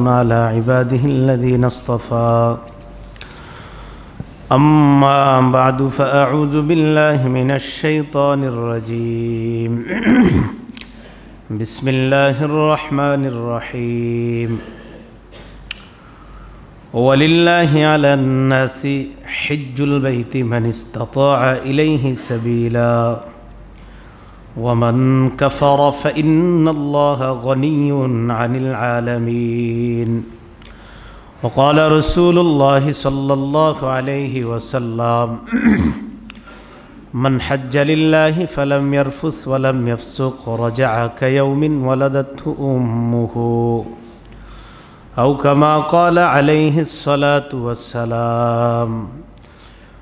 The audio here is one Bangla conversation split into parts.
على عباده الذين اصطفى أما بعد فأعوذ بالله من الشيطان الرجيم بسم الله الرحمن الرحيم ولله على الناس حج البيت من استطاع إليه سبيلاً ومن كفر فان الله غني عن العالمين وقال رسول الله صلى الله عليه وسلم من حج لله فلم يرفث ولم يفسق رجع كيوم ولدته امه او كما قال عليه الصلاه والسلام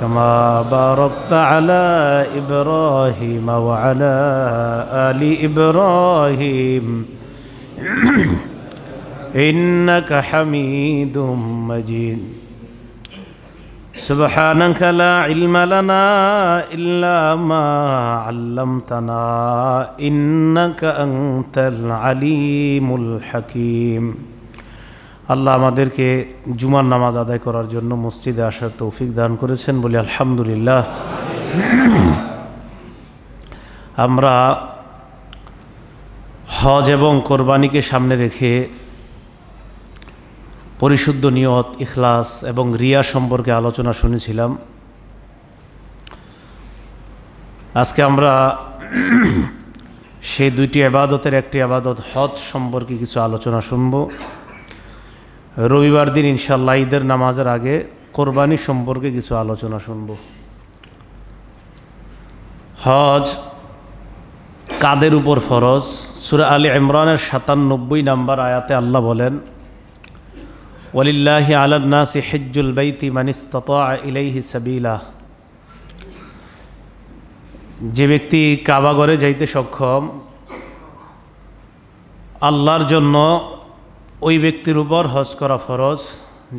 كما باركت على إبراهيم وعلى آل إبراهيم إنك حميد مجيد سبحانك لا علم لنا إلا ما علمتنا إنك أنت العليم الحكيم আল্লাহ আমাদেরকে জুমার নামাজ আদায় করার জন্য মসজিদে আসার তৌফিক দান করেছেন বলি আলহামদুলিল্লাহ আমরা হজ এবং কোরবানিকে সামনে রেখে পরিশুদ্ধ নিয়ত ইখলাস এবং রিয়া সম্পর্কে আলোচনা শুনেছিলাম আজকে আমরা সেই দুইটি আবাদতের একটি আবাদত হজ সম্পর্কে কিছু আলোচনা শুনবো রবিবার দিন ইনশাল্লাহ ঈদের নামাজের আগে কোরবানি সম্পর্কে কিছু আলোচনা শুনব হজ কাদের উপর ফরজ সুরা আলী ইমরানের সাতানব্বই নাম্বার আয়াতে আল্লাহ বলেন ওলিল্লাহি আলান্নাসি হিজ্জুল বৈতি তত ইলাইহি সাবিলা যে ব্যক্তি কাবাগরে যাইতে সক্ষম আল্লাহর জন্য ওই ব্যক্তির উপর হজ করা ফরজ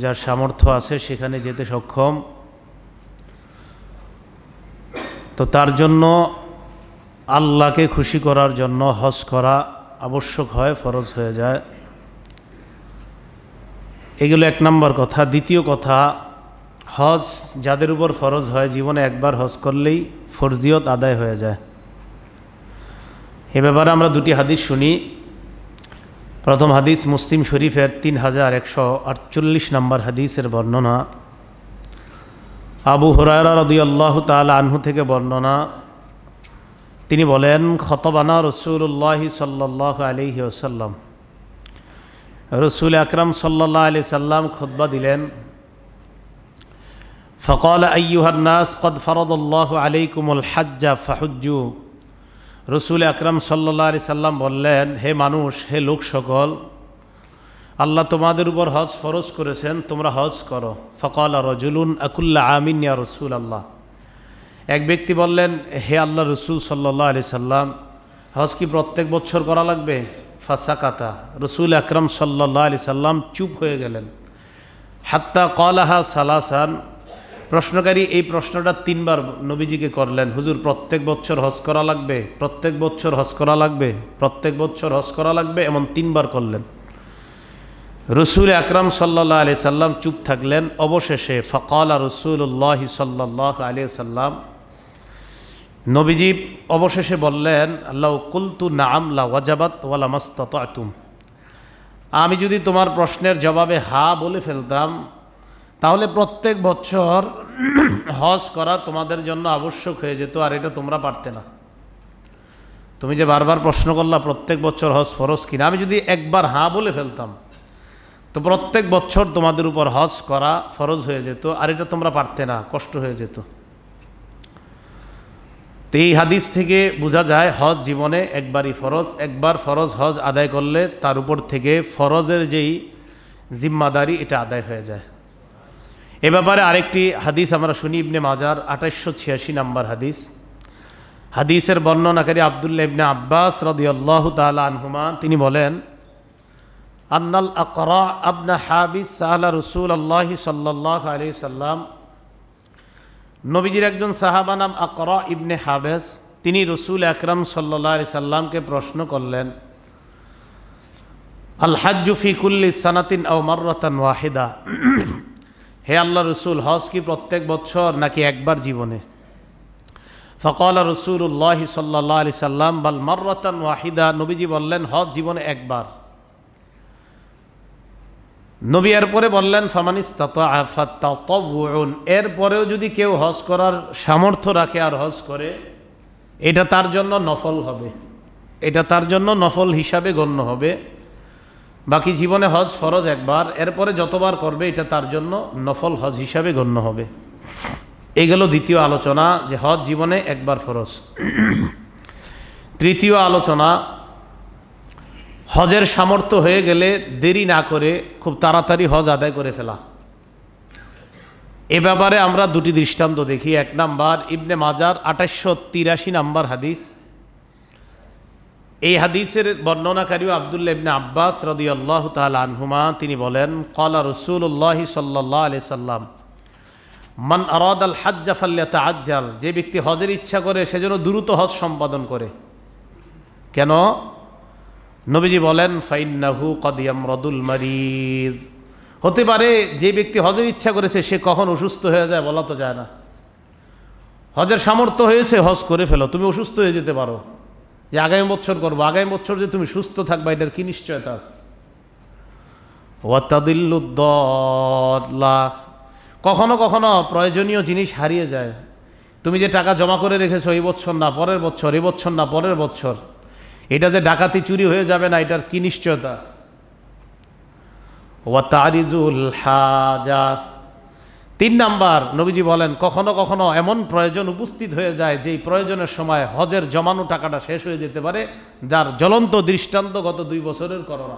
যার সামর্থ্য আছে সেখানে যেতে সক্ষম তো তার জন্য আল্লাহকে খুশি করার জন্য হজ করা আবশ্যক হয় ফরজ হয়ে যায় এগুলো এক নম্বর কথা দ্বিতীয় কথা হজ যাদের উপর ফরজ হয় জীবনে একবার হজ করলেই ফরজিয়ত আদায় হয়ে যায় এ ব্যাপারে আমরা দুটি হাদিস শুনি প্রথম হাদিস মুসলিম শরীফের তিন হাজার একশো আটচল্লিশ নম্বর হাদিসের বর্ণনা আবু হরায়রা আল্লাহ তাল আনহু থেকে বর্ণনা তিনি বলেন খতবানা রসুল্লাহ সাল্লাহ আলহি আসাল্লাম রসুল আকরম সাল্লাহ আলি সাল্লাম খোদ্া দিলেন ফকল আইহান্নাস কদ ফরদুল্লাহ আলাইকুমুল হাজ্জা ফাহুজ্জু রসুল আকরাম সাল্লা আলি সাল্লাম বললেন হে মানুষ হে লোক সকল আল্লাহ তোমাদের উপর হজ ফরজ করেছেন তোমরা হজ করো ফকল রজুলুন আকুল্লা আমিন রসুল আল্লাহ এক ব্যক্তি বললেন হে আল্লাহ রসুল সাল্লা আলি সাল্লাম হজ কি প্রত্যেক বছর করা লাগবে ফাসাকাতা রসুল আকরম সাল্লাহ আলি সাল্লাম চুপ হয়ে গেলেন হাত্তা কলাহা সালাসান প্রশ্নকারী এই প্রশ্নটা তিনবার নবীজিকে করলেন হুজুর প্রত্যেক বছর হজ করা লাগবে প্রত্যেক বছর হজ করা লাগবে প্রত্যেক বছর হজ করা লাগবে এমন তিনবার করলেন রসুল আকরাম সাল্লা আলি সাল্লাম চুপ থাকলেন অবশেষে ফকালা রসুল্লাহ সাল্লাহ আলি সাল্লাম নবীজি অবশেষে বললেন আল্লাহ কুলতু না আমলা ওয়াজাবাত ওয়ালা মাস্তাত আমি যদি তোমার প্রশ্নের জবাবে হা বলে ফেলতাম তাহলে প্রত্যেক বছর হজ করা তোমাদের জন্য আবশ্যক হয়ে যেত আর এটা তোমরা পারতে না তুমি যে বারবার প্রশ্ন করলা প্রত্যেক বছর হজ ফরজ কিনা আমি যদি একবার হাঁ বলে ফেলতাম তো প্রত্যেক বছর তোমাদের উপর হজ করা ফরজ হয়ে যেত আর এটা তোমরা পারতে না কষ্ট হয়ে যেত তো এই হাদিস থেকে বোঝা যায় হজ জীবনে একবারই ফরজ একবার ফরজ হজ আদায় করলে তার উপর থেকে ফরজের যেই জিম্মাদারি এটা আদায় হয়ে যায় এ ব্যাপারে আরেকটি হাদিস আমরা শুনি ইবনে মাজার আঠাশশো ছিয়াশি নম্বর হাদিস হাদিসের বর্ণনাকারী আবদুল্লা ইবনে আব্বাস রদিয়াল্লাহ আল্লাহ আনহুমা তিনি বলেন আন্নাল আকরা আবনা হাবিস সাহলা রসুল আল্লাহ সাল্লাহ আলি সাল্লাম নবীজির একজন সাহাবা নাম আকরা ইবনে হাবেস তিনি রসুল আকরাম সাল্লাহ আলি সাল্লামকে প্রশ্ন করলেন আল হাজ্জু ফিকুল্লি সানাতিন ও মার্রতান ওয়াহিদা হে আল্লাহ রসুল হজ কি প্রত্যেক বছর নাকি একবার জীবনে ফকল উল্লাহ সাল্লা আলি সাল্লাম বাল মর্রতান ওয়াহিদা নবীজি বললেন হজ জীবনে একবার নবী এরপরে বললেন ফামানিস এরপরেও যদি কেউ হজ করার সামর্থ্য রাখে আর হজ করে এটা তার জন্য নফল হবে এটা তার জন্য নফল হিসাবে গণ্য হবে বাকি জীবনে হজ ফরজ একবার এরপরে যতবার করবে এটা তার জন্য নফল হজ হিসাবে গণ্য হবে এই গেল দ্বিতীয় আলোচনা যে হজ জীবনে একবার ফরজ তৃতীয় আলোচনা হজের সামর্থ্য হয়ে গেলে দেরি না করে খুব তাড়াতাড়ি হজ আদায় করে ফেলা এ ব্যাপারে আমরা দুটি দৃষ্টান্ত দেখি এক নাম্বার ইবনে মাজার আঠাশশো তিরাশি নাম্বার হাদিস এই হাদিসের বর্ণনাকারী আবদুল্লা ইবনে আব্বাস রদি আল্লাহ তাল আনহুমা তিনি বলেন কলা রসুল্লাহ সাল্লাহ আলি সাল্লাম মান আরাদ আল হাজ্জা ফাল্লাতা আজ্জাল যে ব্যক্তি হজের ইচ্ছা করে সে যেন দ্রুত হজ সম্পাদন করে কেন নবীজি বলেন ফাইন্নাহু কদিয়াম রদুল মারিজ হতে পারে যে ব্যক্তি হজের ইচ্ছা করেছে সে কখন অসুস্থ হয়ে যায় বলা তো যায় না হজের সামর্থ্য হয়েছে হজ করে ফেলো তুমি অসুস্থ হয়ে যেতে পারো যে আগামী বছর করবো আগামী বছর যে তুমি সুস্থ থাকবা এটার কি নিশ্চয়তা আছে ওয়াতাদিল্লুদ্দলা কখনো কখনো প্রয়োজনীয় জিনিস হারিয়ে যায় তুমি যে টাকা জমা করে রেখেছো এই বছর না পরের বছর এই বছর না পরের বছর এটা যে ডাকাতি চুরি হয়ে যাবে না এটার কি নিশ্চয়তা আছে ওয়াতারিজুল হাজার তিন নাম্বার নবীজি বলেন কখনো কখনো এমন প্রয়োজন উপস্থিত হয়ে যায় যে প্রয়োজনের সময় হজের জমানো টাকাটা শেষ হয়ে যেতে পারে যার জ্বলন্ত দৃষ্টান্ত গত দুই বছরের করোনা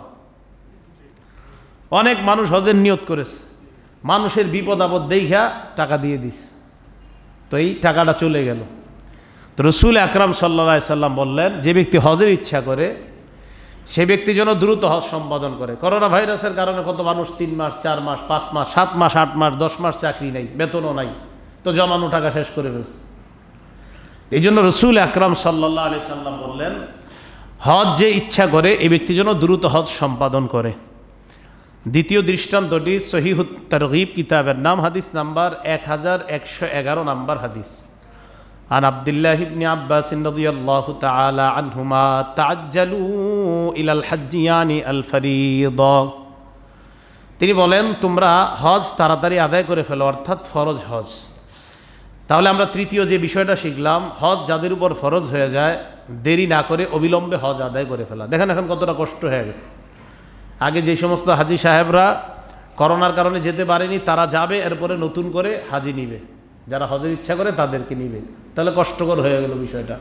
অনেক মানুষ হজের নিয়ত করেছে মানুষের বিপদ আপদ দেখা টাকা দিয়ে দিস তো এই টাকাটা চলে গেল তো রসুল আকরাম সাল্লা সাল্লাম বললেন যে ব্যক্তি হজের ইচ্ছা করে সে ব্যক্তি যেন দ্রুত হজ সম্পাদন করে করোনা ভাইরাসের কারণে কত মানুষ তিন মাস চার মাস পাঁচ মাস সাত মাস আট মাস দশ মাস চাকরি নাই বেতনও নাই তো জমানো টাকা শেষ করে ফেলছে এই জন্য রসুল আকরাম সাল্লাহ আলি সাল্লাম বললেন হজ যে ইচ্ছা করে এই ব্যক্তি যেন দ্রুত হজ সম্পাদন করে দ্বিতীয় দৃষ্টান্তটি সহিহ তরগিব কিতাবের নাম হাদিস নাম্বার এক হাজার একশো এগারো নাম্বার হাদিস عن عبد الله بن عباس رضي الله تعالى عنهما تعجلوا الى الحج يعني الفريضة তিনি বলেন তোমরা হজ তাড়াতাড়ি আদায় করে ফেলো অর্থাৎ ফরজ হজ তাহলে আমরা তৃতীয় যে বিষয়টা শিখলাম হজ যাদের উপর ফরজ হয়ে যায় দেরি না করে অবিলম্বে হজ আদায় করে ফেলা দেখেন এখন কতটা কষ্ট হয়ে গেছে আগে যে সমস্ত হাজি সাহেবরা করোনার কারণে যেতে পারেনি তারা যাবে এরপরে নতুন করে হাজি নিবে যারা হজের ইচ্ছা করে তাদেরকে নিবে তাহলে কষ্টকর হয়ে গেল বিষয়টা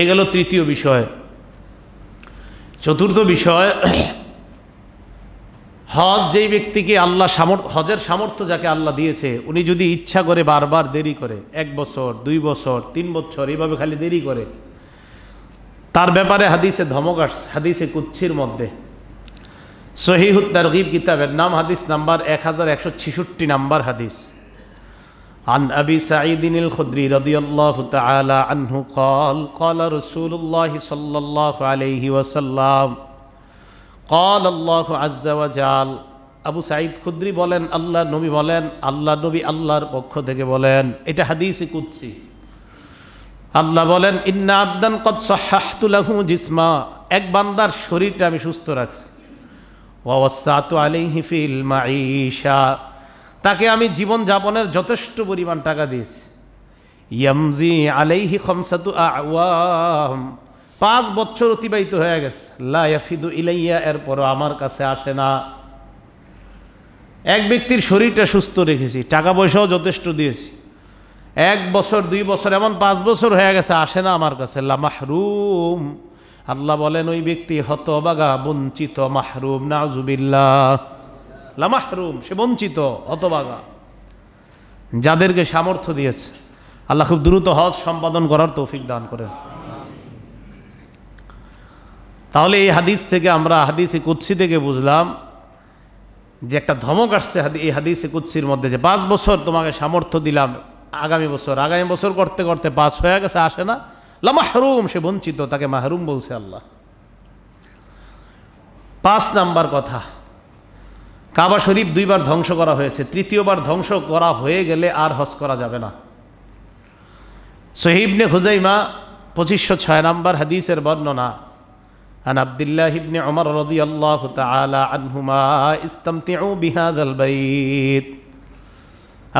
এ গেল তৃতীয় বিষয় চতুর্থ বিষয় হজ যেই ব্যক্তিকে আল্লাহ সামর্থ হজের সামর্থ্য যাকে আল্লাহ দিয়েছে উনি যদি ইচ্ছা করে বারবার দেরি করে এক বছর দুই বছর তিন বছর এইভাবে খালি দেরি করে তার ব্যাপারে হাদিসে ধমক আসছে হাদিসে কুচ্ছির মধ্যে সহিহুদ্দার গিব কিতাবের নাম হাদিস নাম্বার এক হাজার একশো ছিষট্টি নাম্বার হাদিস عن أبي سعيد الخدري رضي الله تعالى عنه قال قال رسول الله صلى الله عليه وسلم قال الله عز وجل আবু সাঈদ খুদ্রি বলেন আল্লাহ নবী বলেন আল্লাহ নবী আল্লাহর পক্ষ থেকে বলেন এটা হাদিসে কুদছি আল্লাহ বলেন ইন্না আবদান কদ সাহাহতুলাহু জিসমা এক বান্দার শরীরটা আমি সুস্থ রাখছি ওয়াসাতু আলাইহি ফিল মাঈশা তাকে আমি জীবন যাপনের যথেষ্ট পরিমাণ টাকা দিয়েছি ইয়ামজি আলাইহি খমসাতু আওয়াম পাঁচ বছর অতিবাহিত হয়ে গেছে লাফিদু ইলাইয়া এরপরও আমার কাছে আসে না এক ব্যক্তির শরীরটা সুস্থ রেখেছি টাকা পয়সাও যথেষ্ট দিয়েছি এক বছর দুই বছর এমন পাঁচ বছর হয়ে গেছে আসে না আমার কাছে মাহরুম আল্লাহ বলেন ওই ব্যক্তি হতবাগা বঞ্চিত মাহরুম নাজুবিল্লাহ লামাহরুম সে বঞ্চিত হতবাগা যাদেরকে সামর্থ্য দিয়েছে আল্লাহ খুব দ্রুত হজ সম্পাদন করার তৌফিক দান করে তাহলে এই হাদিস থেকে আমরা হাদিসে কুৎসি থেকে বুঝলাম যে একটা ধমক আসছে এই হাদিসে কুৎসির মধ্যে যে পাঁচ বছর তোমাকে সামর্থ্য দিলাম আগামী বছর আগামী বছর করতে করতে পাস হয়ে গেছে আসে না লামাহরুম সে বঞ্চিত তাকে মাহরুম বলছে আল্লাহ পাঁচ নাম্বার কথা কাবা শরীফ দুইবার ধ্বংস করা হয়েছে তৃতীয়বার ধ্বংস করা হয়ে গেলে আর হজ করা যাবে না সহিবনে হুজাইমা পঁচিশশো ছয় নম্বর হাদিসের বর্ণনা عن عبد الله بن عمر رضي الله تعالى عنهما استمتعوا بهذا البيت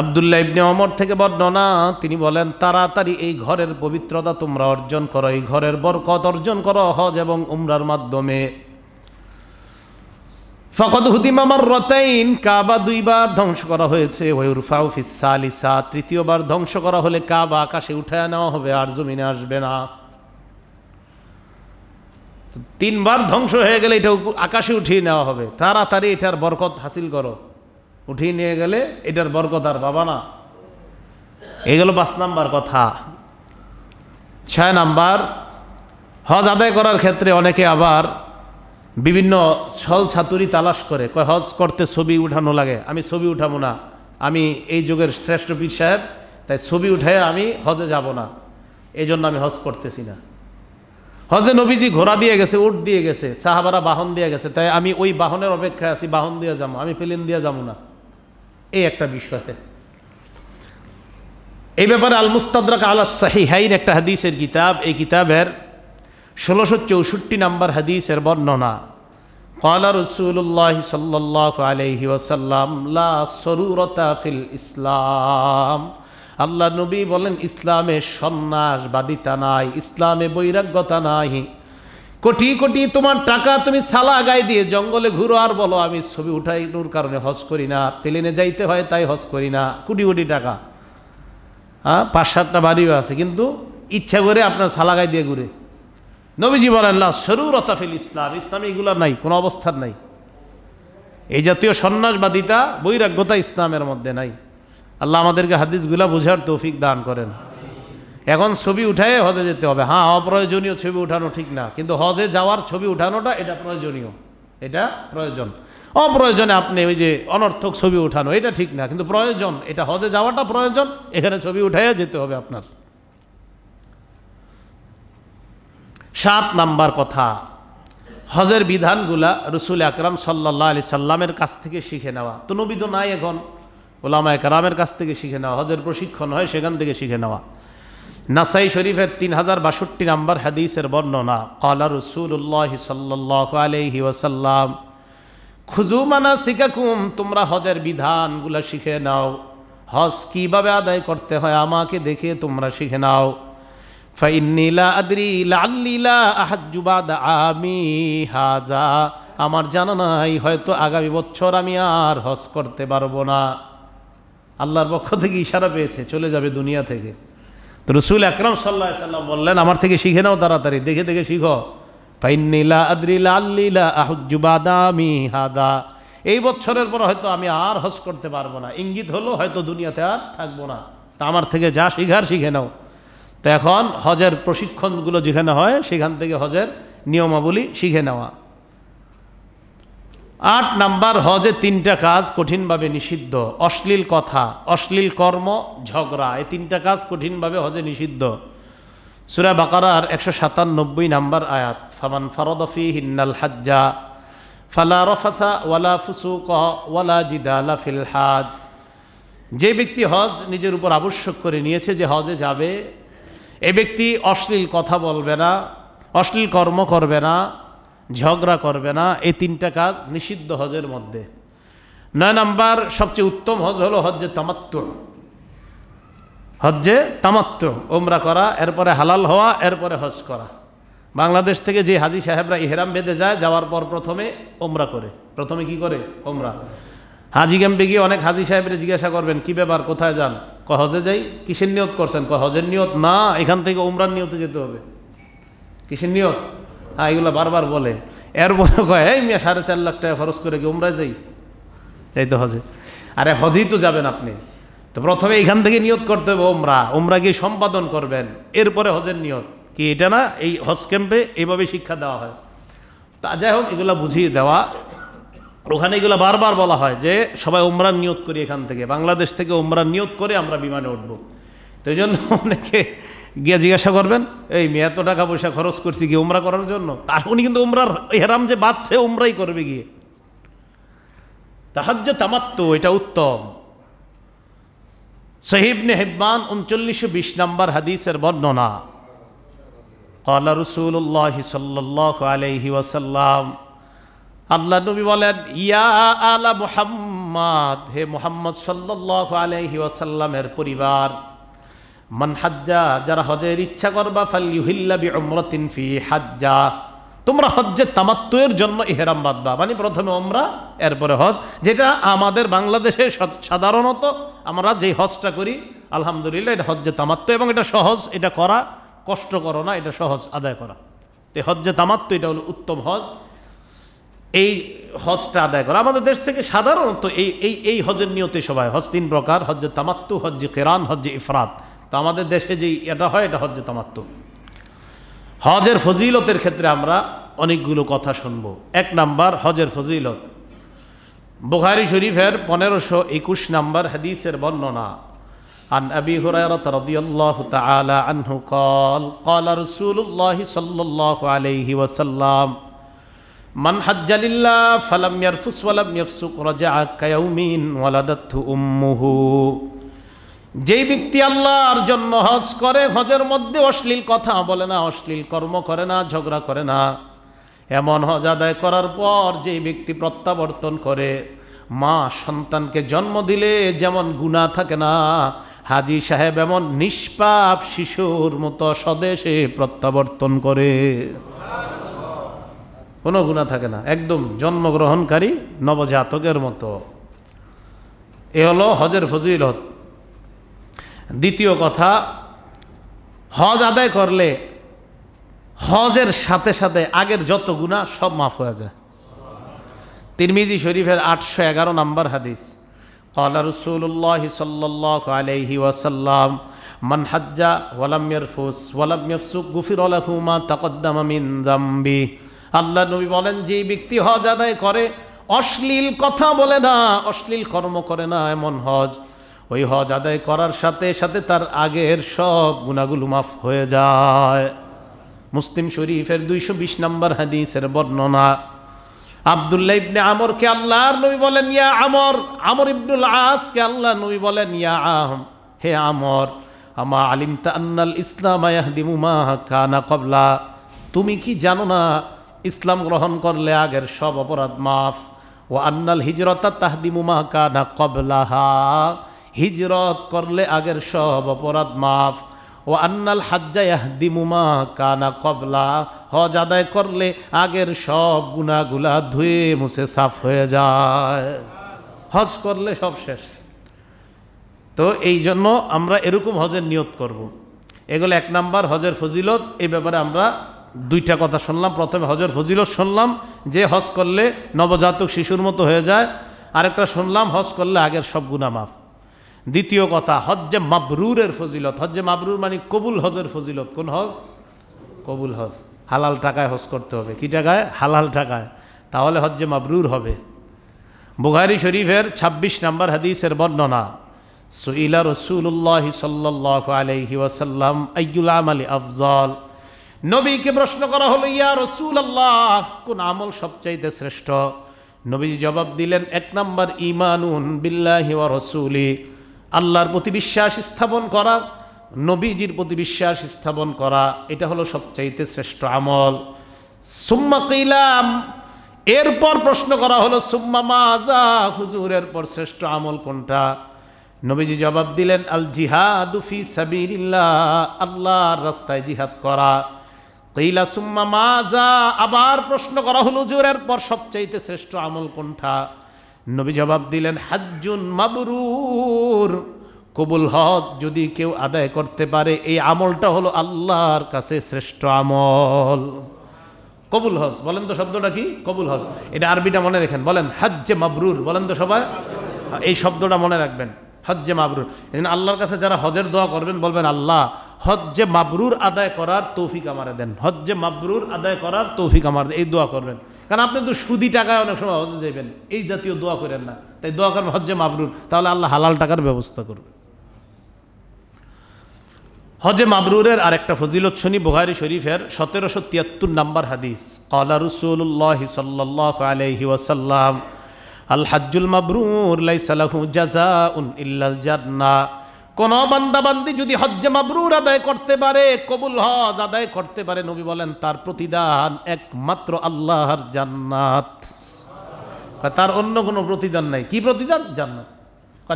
আবদুল্লাহ ইবনে অমর থেকে বর্ণনা তিনি বলেন তাড়াতাড়ি এই ঘরের পবিত্রতা তোমরা অর্জন করো এই ঘরের বরকত অর্জন করো হজ এবং উমরার মাধ্যমে ফকদ হুতিমামার রতাইন কাবা দুইবার ধ্বংস করা হয়েছে ওয়ুরফাউ ফিসালিসা তৃতীয়বার ধ্বংস করা হলে কাবা আকাশে উঠায় নেওয়া হবে আর জমিনে আসবে না তিনবার ধ্বংস হয়ে গেলে এটা আকাশে উঠিয়ে নেওয়া হবে তাড়াতাড়ি এটার বরকত হাসিল করো উঠিয়ে নিয়ে গেলে এটার বরকত আর বাবা না এগুলো পাঁচ নাম্বার কথা ছয় নাম্বার হজ আদায় করার ক্ষেত্রে অনেকে আবার বিভিন্ন ছল ছাতুরি তালাশ করে কয় হজ করতে ছবি উঠানো লাগে আমি ছবি উঠাবো না আমি এই যুগের শ্রেষ্ঠ পীর সাহেব তাই ছবি উঠে আমি হজে যাব না এই জন্য আমি হজ করতেছি না হজে নবীজি ঘোড়া দিয়ে গেছে উট দিয়ে গেছে সাহাবারা বাহন দিয়ে গেছে তাই আমি ওই বাহনের অপেক্ষায় আছি বাহন দিয়ে যাবো আমি প্লেন দিয়ে যাবো না এই একটা বিষয় এই ব্যাপারে আল মুস্তাদ্রাক আলাস সাহি হাইন একটা হাদিসের কিতাব এই কিতাবের ষোলোশো চৌষট্টি নাম্বার হাদিসের বর্ণনা কলা রসুল্লাহ সাল্লাহ আলহি ওসাল্লাম লা সরুরতা ফিল ইসলাম আল্লাহ নবী বলেন ইসলামে সন্ন্যাসবাদিতা নাই ইসলামে বৈরাগ্যতা নাই কোটি কোটি তোমার টাকা তুমি সালা গায়ে দিয়ে জঙ্গলে ঘুরো আর বলো আমি ছবি উঠাই নুর কারণে হজ করি না প্লেনে যাইতে হয় তাই হজ করি না কোটি কোটি টাকা হ্যাঁ পাঁচ সাতটা বাড়িও আছে কিন্তু ইচ্ছা করে আপনার সালা গায়ে দিয়ে ঘুরে নবীজি বলেন না সরুরতাফিল ইসলাম ইসলাম এগুলো নাই কোনো অবস্থার নাই এই জাতীয় সন্ন্যাসবাদিতা বৈরাগ্যতা ইসলামের মধ্যে নাই আল্লাহ আমাদেরকে হাদিসগুলা বোঝার তৌফিক দান করেন এখন ছবি উঠায় হজে যেতে হবে হ্যাঁ অপ্রয়োজনীয় ছবি উঠানো ঠিক না কিন্তু হজে যাওয়ার ছবি উঠানোটা এটা প্রয়োজনীয় এটা প্রয়োজন অপ্রয়োজনে আপনি ওই যে অনর্থক ছবি উঠানো এটা ঠিক না কিন্তু প্রয়োজন এটা হজে যাওয়াটা প্রয়োজন এখানে ছবি উঠাইয়া যেতে হবে আপনার সাত নাম্বার কথা হজের বিধানগুলা রসুল আকরাম সাল্লা আলি সাল্লামের কাছ থেকে শিখে নেওয়া তো নবী তো নাই এখন ওলামা একরামের কাছ থেকে শিখে নেওয়া হজের প্রশিক্ষণ হয় সেখান থেকে শিখে নেওয়া নাসাই শরীফের তিন হাজার বাষট্টি নাম্বার হাদিসের বর্ণনা কলা রসুল্লাহ সাল্লাহ আলহি ওসাল্লাম মানা শিকাকুম তোমরা হজের বিধানগুলা শিখে নাও হজ কীভাবে আদায় করতে হয় আমাকে দেখে তোমরা শিখে নাও আমার জানা নাই হয়তো আগামী বছর আমি আর হজ করতে পারবো না আল্লাহর পক্ষ থেকে ইশারা পেয়েছে চলে যাবে দুনিয়া থেকে তো রসুল আকরম সাল্লাহ সাল্লাম বললেন আমার থেকে শিখে নাও তাড়াতাড়ি দেখে দেখে শিখো ফাইনিলা আদ্রিলা আল্লিলা আহজুবাদামি হাদা এই বছরের পর হয়তো আমি আর হস করতে পারবো না ইঙ্গিত হলো হয়তো দুনিয়াতে আর থাকবো না তা আমার থেকে যা শিখার শিখে নাও তো এখন হজের প্রশিক্ষণগুলো যেখানে হয় সেখান থেকে হজের নিয়মাবলী শিখে নেওয়া আট নাম্বার হজে তিনটা কাজ কঠিনভাবে নিষিদ্ধ অশ্লীল কথা অশ্লীল কর্ম ঝগড়া এই তিনটা কাজ কঠিনভাবে হজে নিষিদ্ধ সুরা বাকারার একশো সাতানব্বই নাম্বার আয়াত ফামান ফরদফি হিন্নাল হাজ্জা ফালা রফাথা ওয়ালা ফুসুক ওয়ালা জিদা ফিল হাজ যে ব্যক্তি হজ নিজের উপর আবশ্যক করে নিয়েছে যে হজে যাবে এ ব্যক্তি অশ্লীল কথা বলবে না অশ্লীল কর্ম করবে না ঝগড়া করবে না এই তিনটা কাজ নিষিদ্ধ হজের মধ্যে নয় নাম্বার সবচেয়ে উত্তম হজ হলো হজ্জে তামাত্ম হজ্জে তামাত্ম ওমরা করা এরপরে হালাল হওয়া এরপরে হজ করা বাংলাদেশ থেকে যে হাজি সাহেবরা ইহরাম বেঁধে যায় যাওয়ার পর প্রথমে ওমরা করে প্রথমে কি করে ওমরা হাজি ক্যাম্পে গিয়ে অনেক হাজি সাহেবের জিজ্ঞাসা করবেন কি ব্যাপার কোথায় যান ক হজে যাই কিসের নিয়ত করছেন ক হজের নিয়ত না এখান থেকে উমরান নিয়তে যেতে হবে কিসের নিয়ত হ্যাঁ এগুলো বারবার বলে এরপরে কয় এই মিয়া সাড়ে চার লাখ টাকা খরচ করে গিয়ে উমরায় যাই যাই তো হজে আরে হজেই তো যাবেন আপনি তো প্রথমে এখান থেকে নিয়ত করতে হবে ওমরা ওমরা গিয়ে সম্পাদন করবেন এরপরে হজের নিয়ত কি এটা না এই হজ ক্যাম্পে এইভাবে শিক্ষা দেওয়া হয় তা যাই হোক এগুলো বুঝিয়ে দেওয়া ওখানে এগুলো বারবার বলা হয় যে সবাই উমরান নিয়োগ করি এখান থেকে বাংলাদেশ থেকে উমরান নিয়োগ করে আমরা বিমানে উঠব তো এই জন্য অনেকে গিয়ে জিজ্ঞাসা করবেন এই মেয়ে এত টাকা পয়সা খরচ করছি গিয়ে ওমরা করার জন্য তার উনি কিন্তু উমরার হেরাম যে বাঁচছে উমরাই করবে গিয়ে তাহার যে তামাত্ম এটা উত্তম সহিব হেব্বান উনচল্লিশশো বিশ নম্বর হাদিসের বর্ণনা কলা রসুল্লাহ সাল্লাহ আলহি ওয়াসাল্লাম আল্লাহ নবী বলেন ইয়া আলা মুহাম্মদ হে মুহাম্মদ সাল্লাল্লাহু আলাইহি ওয়াসাল্লামের পরিবার মান হাজ্জা যারা হজের ইচ্ছা করবা ফাল্লিহিল্লাবি অমরতিন ফি হাজ্জা তোমরা হজ্জে তামাত্তুয়ের জন্য ইহরাম বাঁধবা মানে প্রথমে আমরা এরপরে হজ যেটা আমাদের বাংলাদেশে সাধারণত আমরা যেই হজটা করি আলহামদুলিল্লাহ এটা হজ্জে তামাত্ম এবং এটা সহজ এটা করা কষ্ট করো না এটা সহজ আদায় করা তো হজ্জে তামাত্ম এটা হলো উত্তম হজ এই হজটা আদায় করা আমাদের দেশ থেকে সাধারণত এই এই এই হজের নিয়তে সবাই হজ তিন প্রকার হজ্জে তামাত্তু হজ্জে কেরান হজ্জে ইফরাত তো আমাদের দেশে যেই এটা হয় এটা হজ্জে তামাত্তু হজের ফজিলতের ক্ষেত্রে আমরা অনেকগুলো কথা শুনব এক নাম্বার হজের ফজিলত বুখারি শরীফের পনেরোশো একুশ নাম্বার হাদিসের বর্ণনা عن أبي هريرة رضي الله تعالى عنه قال قال رسول الله صلى الله عليه وسلم মান হাজ্জালিল্লা ফালাম ইয়ারফুস ওয়ালাম ইয়াফসুক রাজা কায়াউমিন ওয়ালাদাত্থু উম্মুহু যেই ব্যক্তি আল্লাহর জন্য হজ করে হজের মধ্যে অশ্লীল কথা বলে না অশ্লীল কর্ম করে না ঝগড়া করে না এমন হজ আদায় করার পর যেই ব্যক্তি প্রত্যাবর্তন করে মা সন্তানকে জন্ম দিলে যেমন গুণা থাকে না হাজি সাহেব এমন নিষ্পাপ শিশুর মতো স্বদেশে প্রত্যাবর্তন করে কোনো গুণা থাকে না একদম জন্মগ্রহণকারী নবজাতকের মতো এ হলো হজের ফজিলত দ্বিতীয় কথা হজ আদায় করলে হজের সাথে সাথে আগের যত গুণা সব মাফ হয়ে যায় তিরমিজি শরীফের আটশো এগারো নম্বর হাদিস কলা رسول সাল্লাহ আলহি ওয়াসাল্লাম عليه ওয়ালাম من حج ولم يرفس গুফির يفسق غفر আল্লাহ নবী বলেন যে ব্যক্তি হজ আদায় করে অশ্লীল কথা বলে না অশ্লীল কর্ম করে না এমন হজ ওই হজ আদায় করার সাথে সাথে তার আগের সব গুণাগুলো মাফ হয়ে যায় মুসলিম শরীফের দুইশো বিশ নম্বর হাদিসের বর্ণনা আবদুল্লাহ ইবনে আমরকে আল্লাহর নবী বলেন ইয়া আমর আমর ইবনুল আসকে আল্লাহ নবী বলেন ইয়া আহম হে আমর আমা আলিম তান্নাল ইসলাম আয়াহদিমুমা কানা কবলা তুমি কি জানো না ইসলাম গ্রহণ করলে আগের সব অপরাধ মাফ ও আন্নাল হিজরতা তাহদিমুমা কানা কবলাহা হিজরত করলে আগের সব অপরাধ মাফ ও আন্নাল হাজ্জায়াহদিমুমা কানা কবলা হজ আদায় করলে আগের সব গুণাগুলা ধুয়ে মুছে সাফ হয়ে যায় হজ করলে সব শেষ তো এই জন্য আমরা এরকম হজের নিয়ত করব। এগুলো এক নাম্বার হজের ফজিলত এই ব্যাপারে আমরা দুইটা কথা শুনলাম প্রথমে হজর ফজিলত শুনলাম যে হজ করলে নবজাতক শিশুর মতো হয়ে যায় আরেকটা শুনলাম হজ করলে আগের সব গুণা মাফ দ্বিতীয় কথা হজ্জে মাবরুরের ফজিলত হজ্জে মাবরুর মানে কবুল হজের ফজিলত কোন হজ কবুল হজ হালাল টাকায় হজ করতে হবে কি টাকায় হালাল টাকায় তাহলে হজ্জে মাবরুর হবে বুহারি শরীফের ২৬ নম্বর হাদিসের বর্ণনা সুইলা রসুল্লাহ সাল্লাহ আলহি ওয়াসাল্লাম আইগুল আমলি আফজল নবীকে প্রশ্ন করা হলো ইয়া রসুল আল্লাহ কোন আমল সবচাইতে শ্রেষ্ঠ নবীজি জবাব দিলেন এক নম্বর ইমানুন বিল্লাহি ওয়া রসুলি আল্লাহর প্রতি বিশ্বাস স্থাপন করা নবীজির প্রতি বিশ্বাস স্থাপন করা এটা হলো সবচাইতে শ্রেষ্ঠ আমল সুম্মা কিলাম এরপর প্রশ্ন করা হলো সুম্মা মাজা হুজুরের এরপর শ্রেষ্ঠ আমল কোনটা নবীজি জবাব দিলেন আল জিহাদুফি সাবিরিল্লাহ আল্লাহর রাস্তায় জিহাদ করা কইলা সুম্মা মাজা আবার প্রশ্ন করা হলো জোরের পর সবচাইতে শ্রেষ্ঠ আমল কোনটা নবী জবাব দিলেন হাজ্জুন মাবরুর কবুল হজ যদি কেউ আদায় করতে পারে এই আমলটা হলো আল্লাহর কাছে শ্রেষ্ঠ আমল কবুল হজ বলেন তো শব্দটা কি কবুল হজ এটা আরবিটা মনে রাখেন বলেন হাজ্জে মাবরুর বলেন তো সবাই এই শব্দটা মনে রাখবেন হজ্জে মাবরুর এজন্য আল্লাহর কাছে যারা হজের দোয়া করবেন বলবেন আল্লাহ হজ্জে মাবরুর আদায় করার তৌফিক আমারে দেন হজ্জে মাবরুর আদায় করার তৌফিক আমার এই দোয়া করবেন কারণ আপনি তো সুদি টাকায় অনেক সময় হজে যাবেন এই জাতীয় দোয়া করেন না তাই দোয়া করবেন হজ্জে মাবরুর তাহলে আল্লাহ হালাল টাকার ব্যবস্থা করবে হজে মাবরুরের আরেকটা ফজিলত শুনি বুহারি শরীফের সতেরোশো তিয়াত্তর নম্বর হাদিস কলা রসুল্লাহ সাল্লাহ আলহি ওয়াসাল্লাম আল হাজ্জুল মাবরুর লাইসালাহু জাজা উন ইল্লাল জান্না কোন বান্দাবান্দি যদি হজ্জে মাবরুর আদায় করতে পারে কবুল হজ আদায় করতে পারে নবী বলেন তার প্রতিদান একমাত্র আল্লাহর জান্নাত তার অন্য কোনো প্রতিদান নাই কি প্রতিদান জান্নাত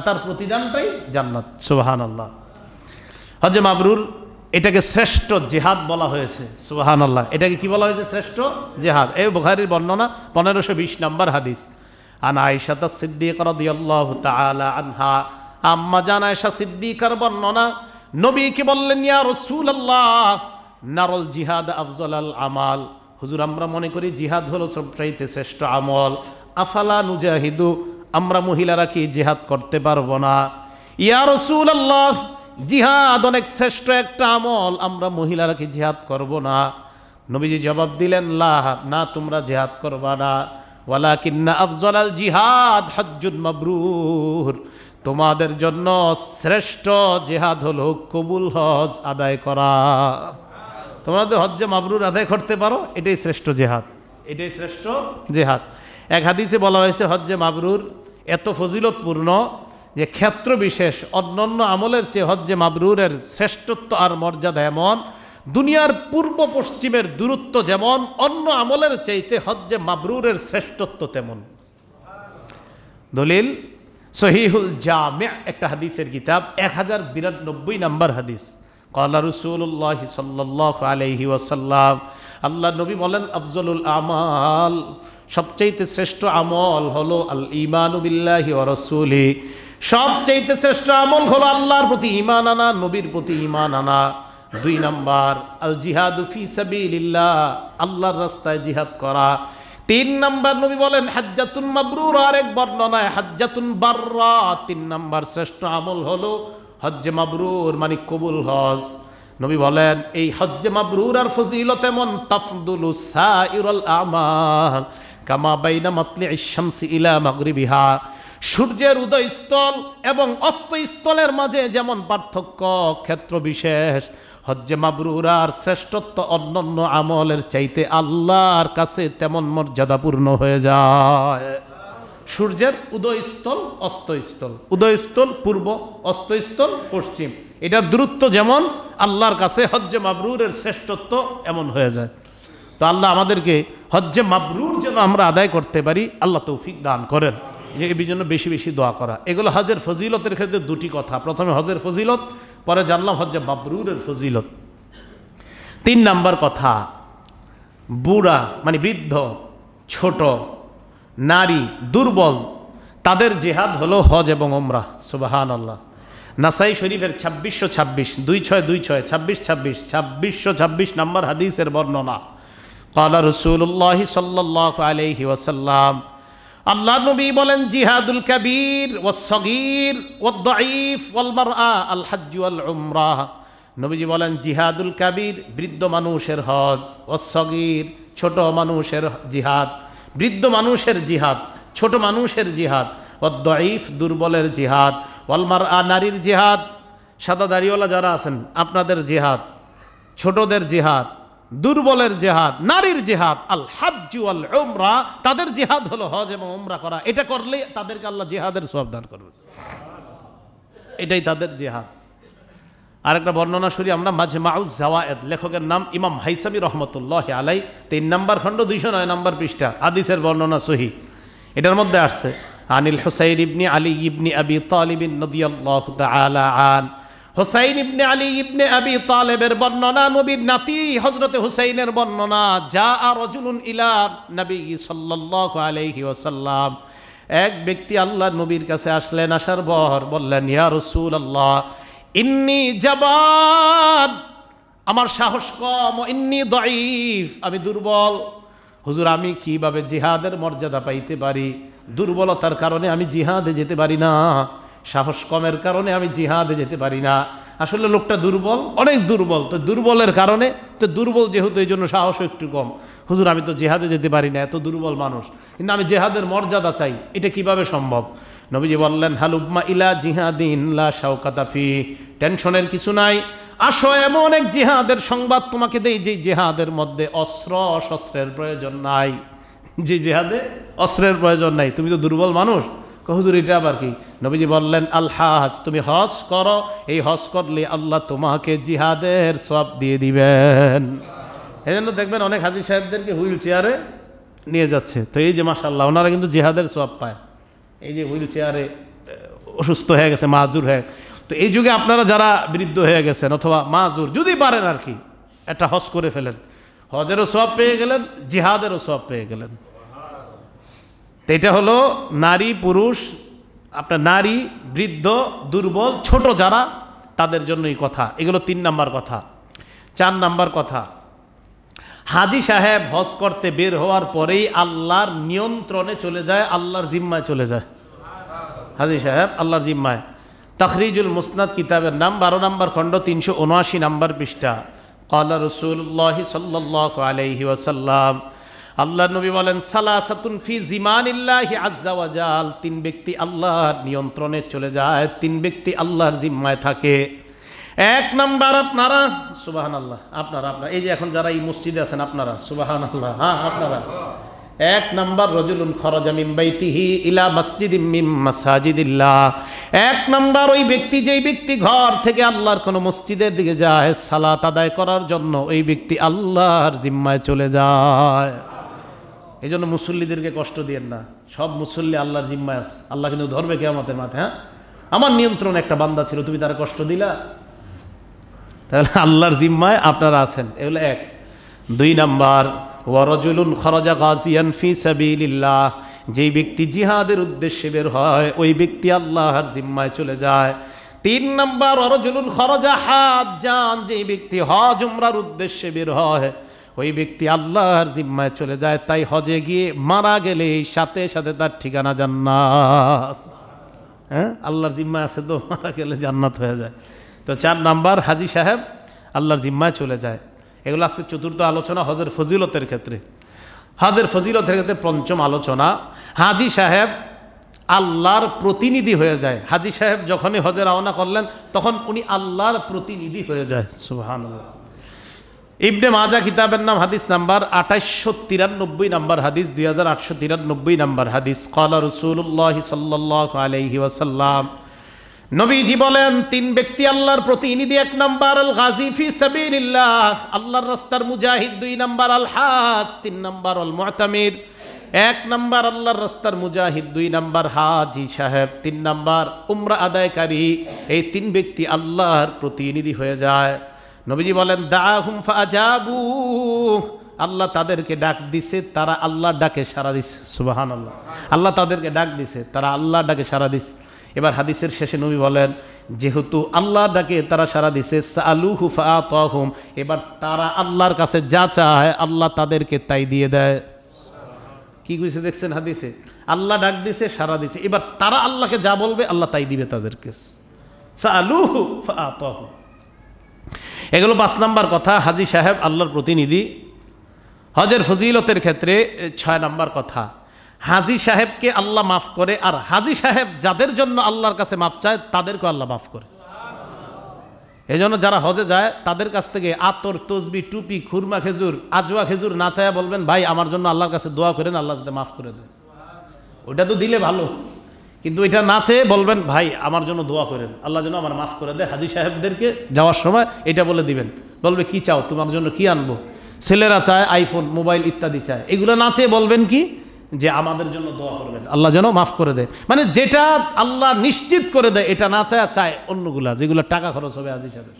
তার প্রতিদানটাই জান্নাত সুবহান আল্লাহ হজ্জে মাবরুর এটাকে শ্রেষ্ঠ জেহাদ বলা হয়েছে সুবাহান আল্লাহ এটাকে কি বলা হয়েছে শ্রেষ্ঠ জেহাদ এ বোখারির বর্ণনা পনেরোশো বিশ নম্বর হাদিস আন আয়সাদা সিদ্দিক রদিয়াল্লাহ তাআলা আনহা আম্মা জান আয়সা সিদ্দিকার বর্ণনা নবীকে বললেন ইয়া রাসূলুল্লাহ নারল জিহাদ আফজল আল আমাল হুজুর আমরা মনে করি জিহাদ হলো সবচাইতে শ্রেষ্ঠ আমল আফালা নুজাহিদু আমরা মহিলারা কি জিহাদ করতে পারবো না ইয়া রাসূলুল্লাহ জিহাদ অনেক শ্রেষ্ঠ একটা আমল আমরা মহিলারা কি জিহাদ করব না নবীজি জবাব দিলেন লা না তোমরা জিহাদ করবা না ওয়ালাকিন্না আফজল জিহাদ হজ্জুল মাবরুর তোমাদের জন্য শ্রেষ্ঠ জেহাদ হলো কবুল হজ আদায় করা তোমাদের হজ্জে মাবরুর আদায় করতে পারো এটাই শ্রেষ্ঠ জেহাদ এটাই শ্রেষ্ঠ জেহাদ এক হাদিসে বলা হয়েছে হজ্জে মাবরুর এত ফজিলতপূর্ণ যে ক্ষেত্র বিশেষ অন্যান্য আমলের চেয়ে হজ্জে মাবরুরের শ্রেষ্ঠত্ব আর মর্যাদা এমন দুনিয়ার পূর্ব পশ্চিমের দূরত্ব যেমন অন্য আমলের চাইতে হজ্জে মাবরুরের শ্রেষ্ঠত্ব তেমন দলিল সহিহুল জামে একটা হাদিসের কিতাব এক হাজার বিরানব্বই নম্বর হাদিস কলা রসুল্লাহ সাল্লাহ আলহি ওয়াসাল্লাম আল্লাহ নবী বলেন আফজলুল আমাল সবচাইতে শ্রেষ্ঠ আমল হলো আল ইমানুবিল্লাহি রসুলি সবচাইতে শ্রেষ্ঠ আমল হলো আল্লাহর প্রতি ইমান আনা নবীর প্রতি ইমান আনা দুই নম্বর আল জিহাদু ফি সাবিলিল্লাহ আল্লাহর রাস্তায় জিহাদ করা তিন নম্বর নবী বলেন হাজ্জাতুন মাবরুর আরেক বর্ণনায় হাজ্জাতুন বাররা তিন নম্বর শ্রেষ্ঠ আমল হলো হজ্জে মাবরুর মানে কবুল হজ নবী বলেন এই হজ্জে মাবরুর আর ফজিলত এমন তাফদুলু সাইরুল আমাল কামা বাইনা মাতলি ইশামসি ইলা মাগরিবিহা সূর্যের উদয়স্থল এবং অস্তস্থলের মাঝে যেমন পার্থক্য ক্ষেত্র বিশেষ হজ্জে মাবরুরার শ্রেষ্ঠত্ব অন্যান্য আমলের চাইতে আল্লাহর কাছে তেমন মর্যাদাপূর্ণ হয়ে যায় সূর্যের উদয়স্থল অস্তস্থল উদয়স্থল পূর্ব অস্তস্থল পশ্চিম এটার দূরত্ব যেমন আল্লাহর কাছে হজ্জে মাবরুরের শ্রেষ্ঠত্ব এমন হয়ে যায় তো আল্লাহ আমাদেরকে হজ্জে মাবরুর যেন আমরা আদায় করতে পারি আল্লাহ তৌফিক দান করেন যে এই জন্য বেশি বেশি দোয়া করা এগুলো হজের ফজিলতের ক্ষেত্রে দুটি কথা প্রথমে হজের ফজিলত পরে জানলাম হজ্জা বাবরুরের ফজিলত তিন নাম্বার কথা বুড়া মানে বৃদ্ধ ছোট নারী দুর্বল তাদের জেহাদ হলো হজ এবং ওমরা সুবাহান আল্লাহ নাসাই শরীফের ছাব্বিশশো ছাব্বিশ দুই ছয় দুই ছয় ছাব্বিশ ছাব্বিশ ছাব্বিশশো ছাব্বিশ নাম্বার হাদিসের বর্ণনা কালা রসুল্লাহ সাল্লাহ আলহি ওয়াসাল্লাম আল্লাহ নবী বলেন জিহাদুল কাবির ও সগির ও দঈফ ওলমার আল হাজ্জু আল উমরাহ নবীজি বলেন জিহাদুল কাবির বৃদ্ধ মানুষের হজ ও সগির ছোট মানুষের জিহাদ বৃদ্ধ মানুষের জিহাদ ছোট মানুষের জিহাদ ও দাইফ দুর্বলের জিহাদ ওলমার আ নারীর জিহাদ সাদা দাড়িওয়ালা যারা আছেন আপনাদের জিহাদ ছোটদের জিহাদ দুর্বলের জেহাদ নারীর জেহাদ আল হাজ্জু আল উমরা তাদের জেহাদ হলো হজ এবং উমরা করা এটা করলে তাদেরকে আল্লাহ জেহাদের সব দান করবে এটাই তাদের জেহাদ আরেকটা বর্ণনা শুরু আমরা মাঝে মাউজ জাওয়ায়েদ লেখকের নাম ইমাম হাইসামি রহমতুল্লাহ আলাই তিন নম্বর খণ্ড দুইশো নয় নম্বর পৃষ্ঠা আদিসের বর্ণনা সহি এটার মধ্যে আসছে আনিল হুসাইন ইবনি আলী ইবনি আবি তালিবিন নদিয়াল্লাহ তাআলা আন হোসাইন ইবনে আলী ইবনে আবি তালেবের বর্ণনা নবীর নাতি হজরতে হুসাইনের বর্ণনা যা আর অজুলুন ইলা নবী সাল্লাহ আলহি ওসাল্লাম এক ব্যক্তি আল্লাহ নবীর কাছে আসলেন আসার পর বললেন ইয়া রসুল আল্লাহ ইন্নি জাবাদ আমার সাহস কম ইন্নি দাইফ আমি দুর্বল হুজুর আমি কিভাবে জিহাদের মর্যাদা পাইতে পারি দুর্বলতার কারণে আমি জিহাদে যেতে পারি না সাহস কমের কারণে আমি জিহাদে যেতে পারি না আসলে লোকটা দুর্বল অনেক দুর্বল তো দুর্বলের কারণে তো দুর্বল যেহেতু এই জন্য সাহস একটু কম হুজুর আমি তো জেহাদে যেতে পারি না এত দুর্বল মানুষ কিন্তু আমি জেহাদের মর্যাদা চাই এটা কিভাবে সম্ভব নবীজি বললেন হালুবমা ইলা জিহাদিন লা টেনশনের কিছু নাই আসো এমন এক জিহাদের সংবাদ তোমাকে দেই যে জেহাদের মধ্যে অস্ত্র অশস্ত্রের প্রয়োজন নাই যে জেহাদে অস্ত্রের প্রয়োজন নাই তুমি তো দুর্বল মানুষ হুজুর এটা আবার কি নবীজি বললেন আল্লাহ হাজ তুমি হজ করো এই হজ করলে আল্লাহ তোমাকে জিহাদের সব দিয়ে দিবেন এই জন্য দেখবেন অনেক হাজির সাহেবদেরকে হুইল চেয়ারে নিয়ে যাচ্ছে তো এই যে মাসাল্লাহ ওনারা কিন্তু জিহাদের সব পায় এই যে হুইল চেয়ারে অসুস্থ হয়ে গেছে মাজুর হয়ে তো এই যুগে আপনারা যারা বৃদ্ধ হয়ে গেছেন অথবা মাজুর যদি পারেন আর কি একটা হজ করে ফেলেন হজেরও সব পেয়ে গেলেন জিহাদেরও সব পেয়ে গেলেন এটা হলো নারী পুরুষ আপনার নারী বৃদ্ধ দুর্বল ছোট যারা তাদের জন্য এই কথা এগুলো তিন নাম্বার কথা চার নাম্বার কথা হাজি সাহেব হজ করতে বের হওয়ার পরেই আল্লাহর নিয়ন্ত্রণে চলে যায় আল্লাহর জিম্মায় চলে যায় হাজি সাহেব আল্লাহর জিম্মায় তখরিজুল মুসনাদ কিতাবের নাম বারো নম্বর খণ্ড তিনশো উনআশি নম্বর পৃষ্ঠা কলা রসুল্লাহ সাল্লাহ আলহি ওয়াসাল্লাম আল্লাহ নবী বলেন সালাসাতুন ফি জিমানিল্লাহি আজ্জাওয়াজাল তিন ব্যক্তি আল্লাহর নিয়ন্ত্রণে চলে যায় তিন ব্যক্তি আল্লাহর জিম্মায় থাকে এক নাম্বার আপনারা সুবাহান আল্লাহ আপনারা আপনারা এই যে এখন যারা এই মসজিদে আছেন আপনারা সুবাহান আল্লাহ হ্যাঁ আপনারা এক নাম্বার রজুলুন খরজা বাইতিহি ইলা মসজিদ মাসাজিদিল্লাহ এক নাম্বার ওই ব্যক্তি যেই ব্যক্তি ঘর থেকে আল্লাহর কোনো মসজিদের দিকে যায় সালাত আদায় করার জন্য ওই ব্যক্তি আল্লাহর জিম্মায় চলে যায় এই জন্য মুসল্লিদেরকে কষ্ট দিয়েন না সব মুসল্লি আল্লাহর জিম্মায় আছে আল্লাহ কিন্তু ধরবে আমাদের মাঠে হ্যাঁ আমার নিয়ন্ত্রণ একটা বান্দা ছিল তুমি তার কষ্ট দিলা তাহলে আল্লাহর জিম্মায় আপনারা আছেন এগুলো এক দুই নাম্বার ওয়ারজুলুন খরজা গাজিয়ান ফি সাবিলিল্লাহ যেই ব্যক্তি জিহাদের উদ্দেশ্যে বের হয় ওই ব্যক্তি আল্লাহর জিম্মায় চলে যায় তিন নাম্বার ওয়ারজুলুন খরজা হাত যান যেই ব্যক্তি হজ উমরার উদ্দেশ্যে বের হয় ওই ব্যক্তি আল্লাহর জিম্মায় চলে যায় তাই হজে গিয়ে মারা গেলে সাথে সাথে তার ঠিকানা জান্নাত হ্যাঁ আল্লাহর জিম্মা আছে তো মারা গেলে জান্নাত হয়ে যায় তো চার নাম্বার হাজি সাহেব আল্লাহর জিম্মায় চলে যায় এগুলো আজকে চতুর্থ আলোচনা হজের ফজিলতের ক্ষেত্রে হজের ফজিলতের ক্ষেত্রে পঞ্চম আলোচনা হাজি সাহেব আল্লাহর প্রতিনিধি হয়ে যায় হাজি সাহেব যখনই হজে রওনা করলেন তখন উনি আল্লাহর প্রতিনিধি হয়ে যায় সুহান আল্লাহ ইবনে মাজা কিতাবের নাম হাদিস নাম্বার আঠাশশো তিরানব্বই নাম্বার হাদিস দুই হাজার আটশো তিরানব্বই নাম্বার হাদিস কলা রসুল্লাহ সাল্লাহ আলহি ওয়াসাল্লাম নবীজি বলেন তিন ব্যক্তি আল্লাহর প্রতিনিধি এক নাম্বার আল গাজী ফি সাবিলিল্লাহ আল্লাহর রাস্তার মুজাহিদ দুই নাম্বার আল হাজ তিন নাম্বার আল মুআতামির এক নাম্বার আল্লাহর রাস্তার মুজাহিদ দুই নাম্বার হাজি সাহেব তিন নাম্বার উমরা আদায়কারী এই তিন ব্যক্তি আল্লাহর প্রতিনিধি হয়ে যায় নবীজি বলেন দাহুম ফা ফাজাবু আল্লাহ তাদেরকে ডাক দিছে তারা আল্লাহ ডাকে সারা দিছে সুবাহান আল্লাহ আল্লাহ তাদেরকে ডাক দিছে তারা আল্লাহ ডাকে সারা দিছে এবার হাদিসের শেষে নবী বলেন যেহেতু আল্লাহ ডাকে তারা সারা দিছে আলু হুফা তহুম এবার তারা আল্লাহর কাছে যা চায় আল্লাহ তাদেরকে তাই দিয়ে দেয় কি কিছু দেখছেন হাদিসে আল্লাহ ডাক দিছে সারা দিছে এবার তারা আল্লাহকে যা বলবে আল্লাহ তাই দিবে তাদেরকে সালু হুফা তহুম এগুলো পাঁচ নাম্বার কথা হাজি সাহেব আল্লাহর প্রতিনিধি হজের ফজিলতের ক্ষেত্রে ছয় নাম্বার কথা হাজি সাহেবকে আল্লাহ মাফ করে আর হাজি সাহেব যাদের জন্য আল্লাহর কাছে মাফ চায় তাদেরকে আল্লাহ মাফ করে জন্য যারা হজে যায় তাদের কাছ থেকে আতর তসবি টুপি খুরমা খেজুর আজুয়া খেজুর না চায়া বলবেন ভাই আমার জন্য আল্লাহর কাছে দোয়া করেন আল্লাহ যাতে মাফ করে দেয় ওটা তো দিলে ভালো কিন্তু এটা না চেয়ে বলবেন ভাই আমার জন্য দোয়া করেন আল্লাহ যেন আমার মাফ করে দেয় হাজি সাহেবদেরকে যাওয়ার সময় এটা বলে দিবেন বলবে কি চাও তোমার জন্য কি আনবো ছেলেরা চায় আইফোন মোবাইল ইত্যাদি চায় এগুলো না চেয়ে বলবেন কি যে আমাদের জন্য দোয়া করবেন আল্লাহ যেন মাফ করে দেয় মানে যেটা আল্লাহ নিশ্চিত করে দেয় এটা না চায় চায় অন্যগুলা যেগুলো টাকা খরচ হবে হাজি সাহেবের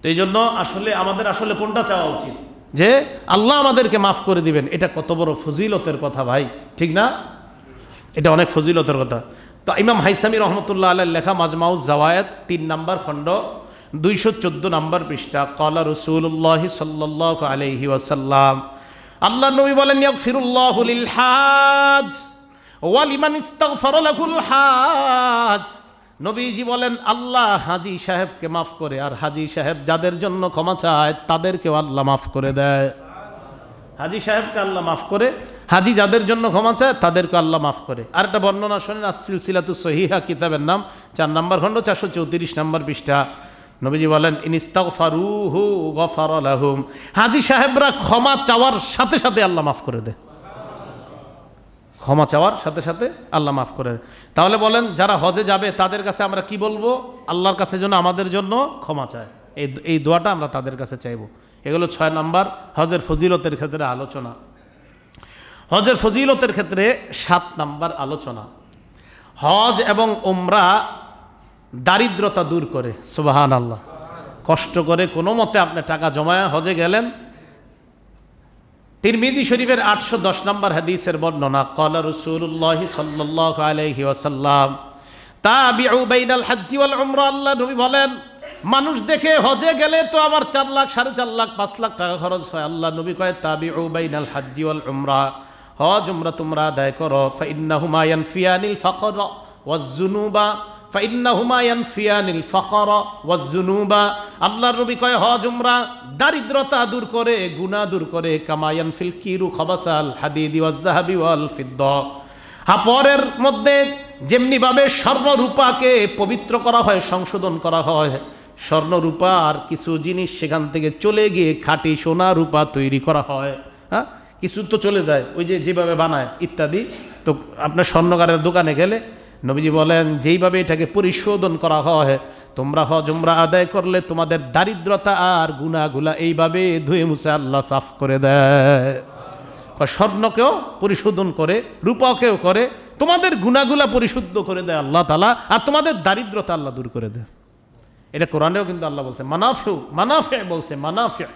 তো এই জন্য আসলে আমাদের আসলে কোনটা চাওয়া উচিত যে আল্লাহ আমাদেরকে মাফ করে দিবেন এটা কত বড় ফজিলতের কথা ভাই ঠিক না এটা অনেক ফজিলতের কথা তো ইমাম হাইসামি রহমতুল্লাহ আল্লাহ লেখা মাজমাউজ জাওয়ায়াত তিন নাম্বার খণ্ড দুইশো চোদ্দো নম্বর পৃষ্ঠা কলা রসুল্লাহ সাল্লাহ আলহি ওয়াসাল্লাম আল্লাহ নবী বলেন ফিরুল্লাহুল হাজ ওয়ালিমান ইস্তাগফারালাকুল হাজ নবীজি বলেন আল্লাহ হাজি সাহেবকে মাফ করে আর হাজি সাহেব যাদের জন্য ক্ষমা চায় তাদেরকেও আল্লাহ মাফ করে দেয় হাজি সাহেবকে আল্লাহ মাফ করে হাজি যাদের জন্য ক্ষমা চায় তাদেরকে আল্লাহ মাফ করে আর একটা বর্ণনা শোনেন আসিল সিলাতু সহিহা কিতাবের নাম চার নম্বর খণ্ড চারশো চৌত্রিশ নম্বর পৃষ্ঠা নবীজি বলেন ফারু হু গফার আলহুম হাজি সাহেবরা ক্ষমা চাওয়ার সাথে সাথে আল্লাহ মাফ করে দেয় ক্ষমা চাওয়ার সাথে সাথে আল্লাহ মাফ করে তাহলে বলেন যারা হজে যাবে তাদের কাছে আমরা কি বলবো আল্লাহর কাছে যেন আমাদের জন্য ক্ষমা চায় এই এই দোয়াটা আমরা তাদের কাছে চাইবো এগুলো ছয় নম্বর হজের ফজিলতের ক্ষেত্রে আলোচনা হজের ফজিলতের ক্ষেত্রে সাত নম্বর আলোচনা হজ এবং ওমরা দারিদ্রতা দূর করে সুবাহান আল্লাহ কষ্ট করে কোনো মতে আপনি টাকা জমায় হজে গেলেন তিরমিজি শরীফের আটশো দশ নম্বর হাদিসের বর্ণনা কলা রসুল্লাহ সাল্লাহ আলহি তা বিআ বাইনাল উমরা আল্লাহ নবী বলেন মানুষ দেখে হজে গেলে তো আবার চার লাখ সাড়ে চার লাখ পাঁচ লাখ টাকা খরচ হয় আল্লাহ নবী কয় তাবি বাইনাল হাজি ওয়াল উমরা হজ উমরা তোমরা আদায় করো ফাইন্না হুমায়ান ফিয়ানিল ফকর ওয়াজুনুবা ফাইন্না হুমায়ান ফিয়ানিল ফকর ওয়াজুনুবা আল্লাহ নবী কয় হজ উমরা দারিদ্রতা দূর করে গুণা দূর করে কামায়ান ফিল কিরু খবাসাল হাদিদি ওয়াজাহাবি ওয়াল ফিদ্দ হাপরের হ্যাঁ, মধ্যে যেমনিভাবে সর্বরূপাকে পবিত্র করা হয় সংশোধন করা হয় স্বর্ণ রূপা আর কিছু জিনিস সেখান থেকে চলে গিয়ে খাঁটি সোনা রূপা তৈরি করা হয় হ্যাঁ কিছু তো চলে যায় ওই যে যেভাবে বানায় ইত্যাদি তো আপনার স্বর্ণকারের দোকানে গেলে নবীজি বলেন যেইভাবে এটাকে পরিশোধন করা হয় তোমরা হজমরা আদায় করলে তোমাদের দারিদ্রতা আর গুণাগুলা এইভাবে ধুয়ে মুছে আল্লাহ সাফ করে দেয় স্বর্ণকেও পরিশোধন করে রূপকেও করে তোমাদের গুণাগুলা পরিশুদ্ধ করে দেয় আল্লাহ তালা আর তোমাদের দারিদ্রতা আল্লাহ দূর করে দেয় এটা কোরআনেও কিন্তু আল্লাহ বলছে মানাফিউ মানাফে বলছে মানাফে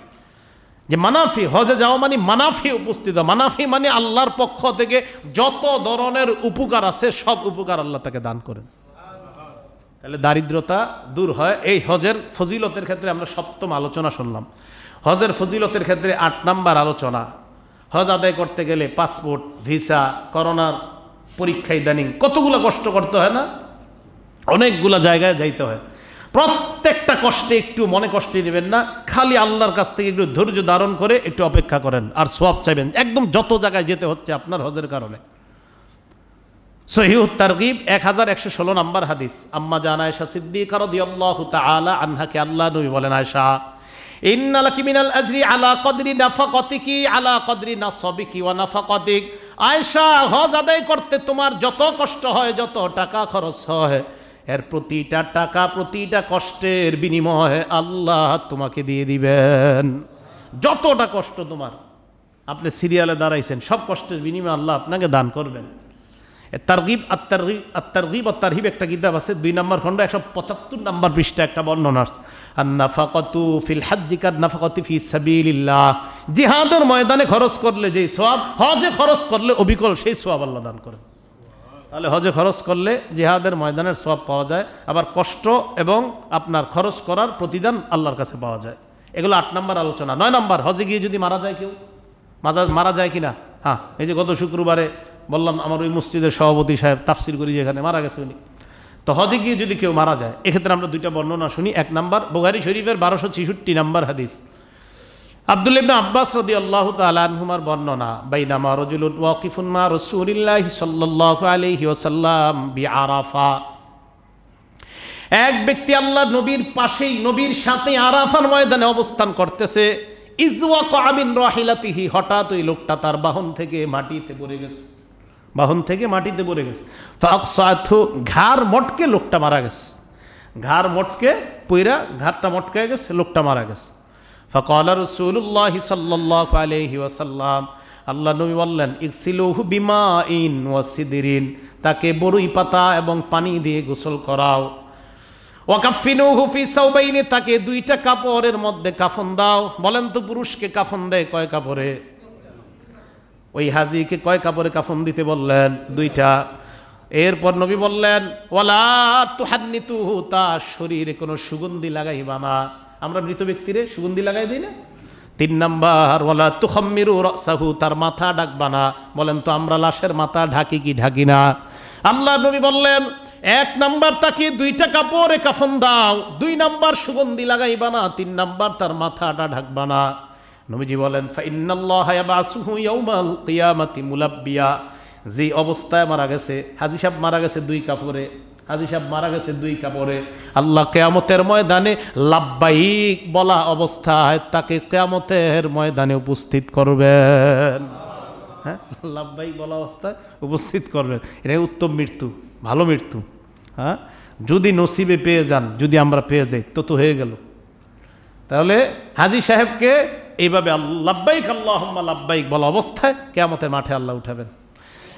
যে মানাফি হজে যাওয়া মানে মানাফি উপস্থিত মানাফি মানে আল্লাহর পক্ষ থেকে যত ধরনের উপকার আছে সব উপকার আল্লাহ তাকে দান করেন তাহলে দারিদ্রতা দূর হয় এই হজের ফজিলতের ক্ষেত্রে আমরা সপ্তম আলোচনা শুনলাম হজের ফজিলতের ক্ষেত্রে আট নাম্বার আলোচনা হজ আদায় করতে গেলে পাসপোর্ট ভিসা করোনার পরীক্ষা ইদানিং কতগুলো কষ্ট করতে হয় না অনেকগুলো জায়গায় যাইতে হয় প্রত্যেকটা কষ্টে একটু মনে কষ্টে নেবেন না খালি আল্লাহর কাছ থেকে একটু ধৈর্য ধারণ করে একটু অপেক্ষা করেন আর সোয়াব চাইবেন একদম যত জায়গায় যেতে হচ্ছে আপনার হজের কারণে সহিউ তারগিব এক হাজার একশো ষোলো নম্বর হাদিস আম্মা জান আয়সা সিদ্দিকার দিয়াল্লাহ তালা আনহাকে আল্লাহ নবী বলেন আয়সা ইন্নালাকি মিনাল আজরি আলা কদরি নাফাকতিকি আলা কদরি নাসবিকি ওয়া নাফাকতিক আয়সা হজ আদায় করতে তোমার যত কষ্ট হয় যত টাকা খরচ হয় এর প্রতিটা টাকা প্রতিটা কষ্টের বিনিময়ে আল্লাহ তোমাকে দিয়ে দিবেন যতটা কষ্ট তোমার আপনি সিরিয়ালে দাঁড়াইছেন সব কষ্টের বিনিময়ে আল্লাহ আপনাকে দান করবেন তারগিব আত্মারগিব আত্মারগিব আত্মারহিব একটা কিতাব আছে দুই নম্বর খণ্ড একশো পঁচাত্তর নম্বর পৃষ্ঠা একটা বর্ণনা আর নাফাকতু ফিল হাজিকার নাফাকতি ফি সাবিল্লাহ জিহাদের ময়দানে খরচ করলে যেই সোয়াব হজে খরচ করলে অবিকল সেই সোয়াব আল্লাহ দান করেন তাহলে হজে খরচ করলে জিহাদের ময়দানের সব পাওয়া যায় আবার কষ্ট এবং আপনার খরচ করার প্রতিদান আল্লাহর কাছে পাওয়া যায় এগুলো আট নম্বর আলোচনা নয় নম্বর হজে গিয়ে যদি মারা যায় কেউ মাজা মারা যায় কি না হ্যাঁ এই যে গত শুক্রবারে বললাম আমার ওই মসজিদের সভাপতি সাহেব তাফসির করি যেখানে মারা গেছে উনি তো হজে গিয়ে যদি কেউ মারা যায় এক্ষেত্রে আমরা দুইটা বর্ণনা শুনি এক নম্বর বোগারি শরীফের বারোশো ছিষট্টি নাম্বার হাদিস আব্দুল ইবনা আব্বাস রদি আল্লাহ তালানহুমার বর্ণনা বাইনামা রজুল ওয়াকিফুন মা রসুলিল্লাহ সাল্লাহ আলহি ওসাল্লাম বি আরাফা এক ব্যক্তি আল্লাহ নবীর পাশেই নবীর সাথে আরাফার ময়দানে অবস্থান করতেছে ইজওয়া আমিন রাহিলাতিহি হঠাৎ ওই লোকটা তার বাহন থেকে মাটিতে পড়ে গেছে বাহন থেকে মাটিতে পড়ে গেছে ফাকসাথু ঘাড় মটকে লোকটা মারা গেছে ঘাড় মটকে পইরা ঘাড়টা মটকে গেছে লোকটা মারা গেছে ফকাল রসুল্লাহ সাল্লাহ আলহি ওয়াসাল্লাম আল্লাহ নবী বললেন ইকসিলুহু বিমা ইন ওয়াসিদিরিন তাকে বরুই পাতা এবং পানি দিয়ে গোসল করাও হুফি তাকে দুইটা কাপড়ের মধ্যে কাফন দাও বলেন তো পুরুষকে কাফন দেয় কয় কাপড়ে ওই হাজিকে কয় কাপড়ে কাফন দিতে বললেন দুইটা এরপর নবী বললেন ওয়ালা তুহু তার শরীরে কোনো সুগন্ধি লাগাইবা না আমরা মৃত ব্যক্তিরে সুগন্ধি লাগাই দিই না তিন নাম্বার বলা তুখম্মিরু সাহু তার মাথা ডাকবা না বলেন তো আমরা লাশের মাথা ঢাকি কি ঢাকি না আল্লাহ নবী বললেন এক নাম্বার তাকে দুইটা কাপড়ে কাফন দাও দুই নাম্বার সুগন্ধি লাগাইবা না তিন নাম্বার তার মাথাটা ঢাকবা না নবীজি বলেন কিয়ামাতি যে অবস্থায় মারা গেছে হাজি সাহেব মারা গেছে দুই কাপড়ে হাজি সাহেব মারা গেছে দুই কাপড়ে আল্লাহ কেয়ামতের ময়দানে লাভবাহিক বলা অবস্থায় তাকে কেয়ামতের ময়দানে উপস্থিত করবেন হ্যাঁ লাভবাহিক বলা অবস্থায় উপস্থিত করবেন এটাই উত্তম মৃত্যু ভালো মৃত্যু হ্যাঁ যদি নসিবে পেয়ে যান যদি আমরা পেয়ে যাই তো তো হয়ে গেল তাহলে হাজি সাহেবকে এইভাবে আল্লাহবাইক আল্লাহ লাভবাহিক বলা অবস্থায় কেয়ামতের মাঠে আল্লাহ উঠাবেন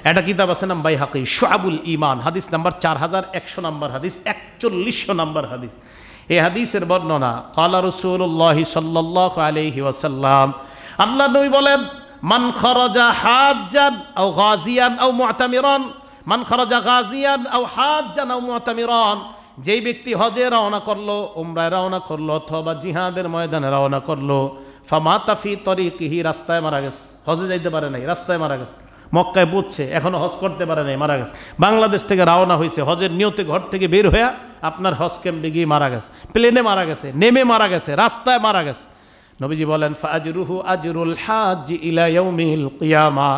একটা কিতাব আছে নাম হাকি শাহাবুল ইমান হাদিস নাম্বার চার হাজার একশো নাম্বার হাদিস একচল্লিশশো নাম্বার হাদিস এই হাদিসের বর্ণনা কালা রসুল্লাহ সাল্লাহ আলহি ওয়াসাল্লাম আল্লাহ নবী বলেন মান খরজা হাজান ও গাজিয়ান ও মুআতামিরান মান খরজা গাজিয়ান ও হাজান ও মুআতামিরান যেই ব্যক্তি হজে রওনা করলো উমরায় রওনা করলো অথবা জিহাদের ময়দানে রওনা করলো তরি কিহি রাস্তায় মারা গেছে হজে যাইতে পারে নাই রাস্তায় মারা গেছে মক্কায় বুঝছে এখনও হজ করতে পারে নাই মারা গেছে বাংলাদেশ থেকে রওনা হয়েছে হজের নিয়তে ঘর থেকে বের হয়ে আপনার হজ ক্যাম্পে গিয়ে মারা গেছে প্লেনে মারা গেছে নেমে মারা গেছে রাস্তায় মারা গেছে নবীজি বলেন ফাজরুহু আজরুল হাজ ইলাইমিল কিয়ামা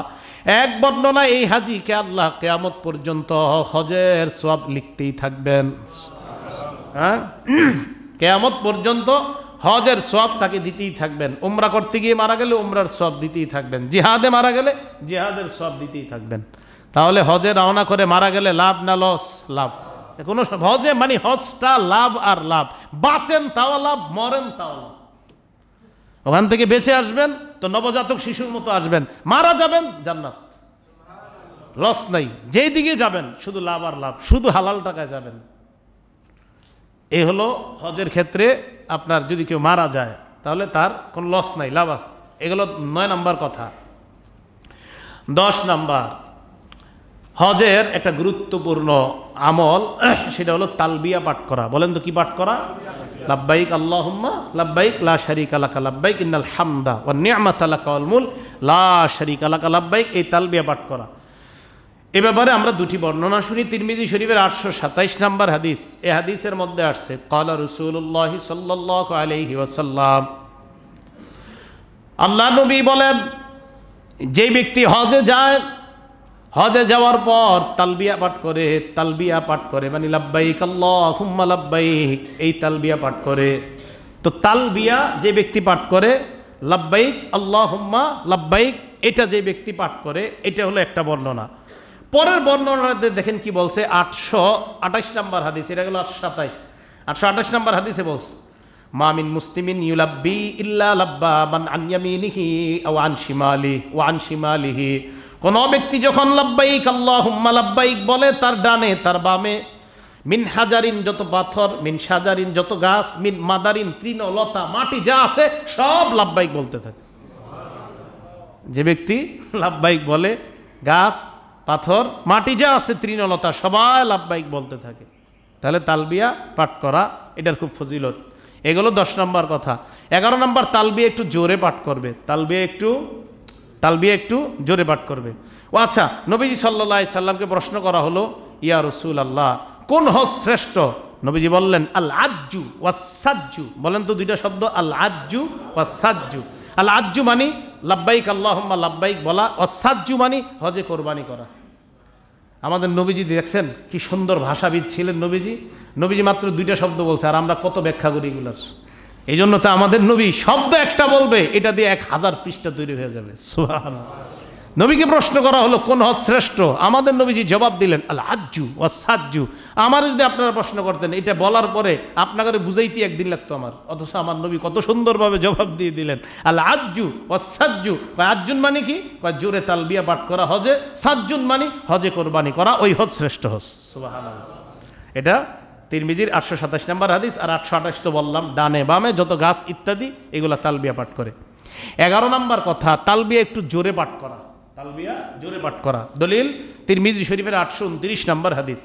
এক বর্ণনা এই হাজিকে আল্লাহ কেয়ামত পর্যন্ত হজের সব লিখতেই থাকবেন হ্যাঁ কেয়ামত পর্যন্ত হজের সব তাকে দিতেই থাকবেন উমরা করতে গিয়ে মারা গেলে উমরার সব দিতেই থাকবেন জিহাদে মারা গেলে জিহাদের সব দিতেই থাকবেন তাহলে হজে রওনা করে মারা গেলে লাভ না লস লাভ কোনো হজে মানে হজটা লাভ আর লাভ বাঁচেন তাও লাভ মরেন তাও লাভ ওখান থেকে বেঁচে আসবেন তো নবজাতক শিশুর মতো আসবেন মারা যাবেন জান্নাত লস নাই যেই দিকে যাবেন শুধু লাভ আর লাভ শুধু হালাল টাকায় যাবেন এ হলো হজের ক্ষেত্রে আপনার যদি কেউ মারা যায় তাহলে তার কোনো লস নাই লাভ এগুলো নয় নাম্বার কথা দশ নাম্বার হজের একটা গুরুত্বপূর্ণ আমল সেটা হলো তালবিয়া পাঠ করা বলেন তো কি পাঠ করা লাব্বাইক আল্লাহ লাব্বাইক লা শারিক আলাকা লাব্বাইক ইন্নাল হামদা ও নিয়ামাত আলাকা অলমুল লা শারিক আলাকা লাব্বাইক এই তালবিয়া পাঠ করা এ ব্যাপারে আমরা দুটি বর্ণনা শুনি তিরমিজি শরীফের আটশো সাতাইশ নাম্বার হাদিস এ হাদিসের মধ্যে আসছে কলা রসুল্লাহ সাল্লাহ আলহি ওসাল্লাম আল্লাহ নবী বলেন যে ব্যক্তি হজে যায় হজে যাওয়ার পর তালবিয়া পাঠ করে তালবিয়া পাঠ করে মানে লাব্বাই আল্লাহ হুম্মা এই তালবিয়া পাঠ করে তো তালবিয়া যে ব্যক্তি পাঠ করে লাব্বাইক আল্লাহ হুম্মা লাব্বাইক এটা যে ব্যক্তি পাঠ করে এটা হলো একটা বর্ণনা পরের বর্ণনাতে দেখেন কি বলছে আটশো আঠাশ নাম্বার হাদিস এটা গেল আটশো সাতাইশ আটশো আঠাশ নাম্বার হাদিসে বলছে মামিন মুস্তিমিন ইউলাব্বি ইল্লা লাব্বা মান আনয়ামিনিহি ও শিমালি ও আন শিমালিহি কোন ব্যক্তি যখন লাব্বাইক আল্লাহ হুম্মা লাব্বাইক বলে তার ডানে তার বামে মিন হাজারিন যত পাথর মিন সাজারিন যত গাছ মিন মাদারিন তৃণলতা মাটি যা আছে সব লাব্বাইক বলতে থাকে যে ব্যক্তি লাব্বাইক বলে গাছ পাথর মাটি যা আছে তৃণলতা সবাই লাভবাহিক বলতে থাকে তাহলে তালবিয়া পাঠ করা এটার খুব ফজিলত এগুলো দশ নম্বর কথা এগারো নম্বর তালবিয়া একটু জোরে পাঠ করবে তালবিয়া একটু তালবিয়া একটু জোরে পাঠ করবে ও আচ্ছা নবীজি সাল্লাহ সাল্লামকে প্রশ্ন করা হলো ইয়া রসুল আল্লাহ কোন হজ শ্রেষ্ঠ নবীজি বললেন আল আজ্জু ওয়াসাজ্জু বলেন তো দুইটা শব্দ আল আজ্জু ওয়াসাজ্জু আল আজ্জু মানে লাব্বাইক আল্লাহম্মা লাব্বাইক বলা অসাজ্জু হজে কোরবানি করা আমাদের নবীজি দেখছেন কি সুন্দর ভাষাবিদ ছিলেন নবীজি নবীজি মাত্র দুইটা শব্দ বলছে আর আমরা কত ব্যাখ্যা করি এগুলার এই জন্য তো আমাদের নবী শব্দ একটা বলবে এটা দিয়ে এক হাজার পৃষ্ঠা তৈরি হয়ে যাবে সোহান নবীকে প্রশ্ন করা হলো কোন হজ শ্রেষ্ঠ আমাদের নবীজি জবাব দিলেন আল হাজ্জু ও সাজ্জু আমার যদি আপনারা প্রশ্ন করতেন এটা বলার পরে আপনাকে বুঝাইতে একদিন লাগতো আমার অথচ আমার নবী কত সুন্দরভাবে জবাব দিয়ে দিলেন আল আজ্জু ও সাজ্জু আজ্জুন মানে কি জোরে বিয়া পাঠ করা হজে সাজ্জুন মানে হজে কোরবানি করা ওই হজ শ্রেষ্ঠ হজ এটা তিরমিজির আটশো সাতাশ নাম্বার হাদিস আর আটশো আঠাশ তো বললাম ডানে বামে যত গাছ ইত্যাদি এগুলা তালবিয়া পাঠ করে এগারো নাম্বার কথা তালবিয়া একটু জোরে পাঠ করা তালবিয়া জোরে পাঠ করা দলিল তিরমিজি শরীফের আটশো উনত্রিশ নম্বর হাদিস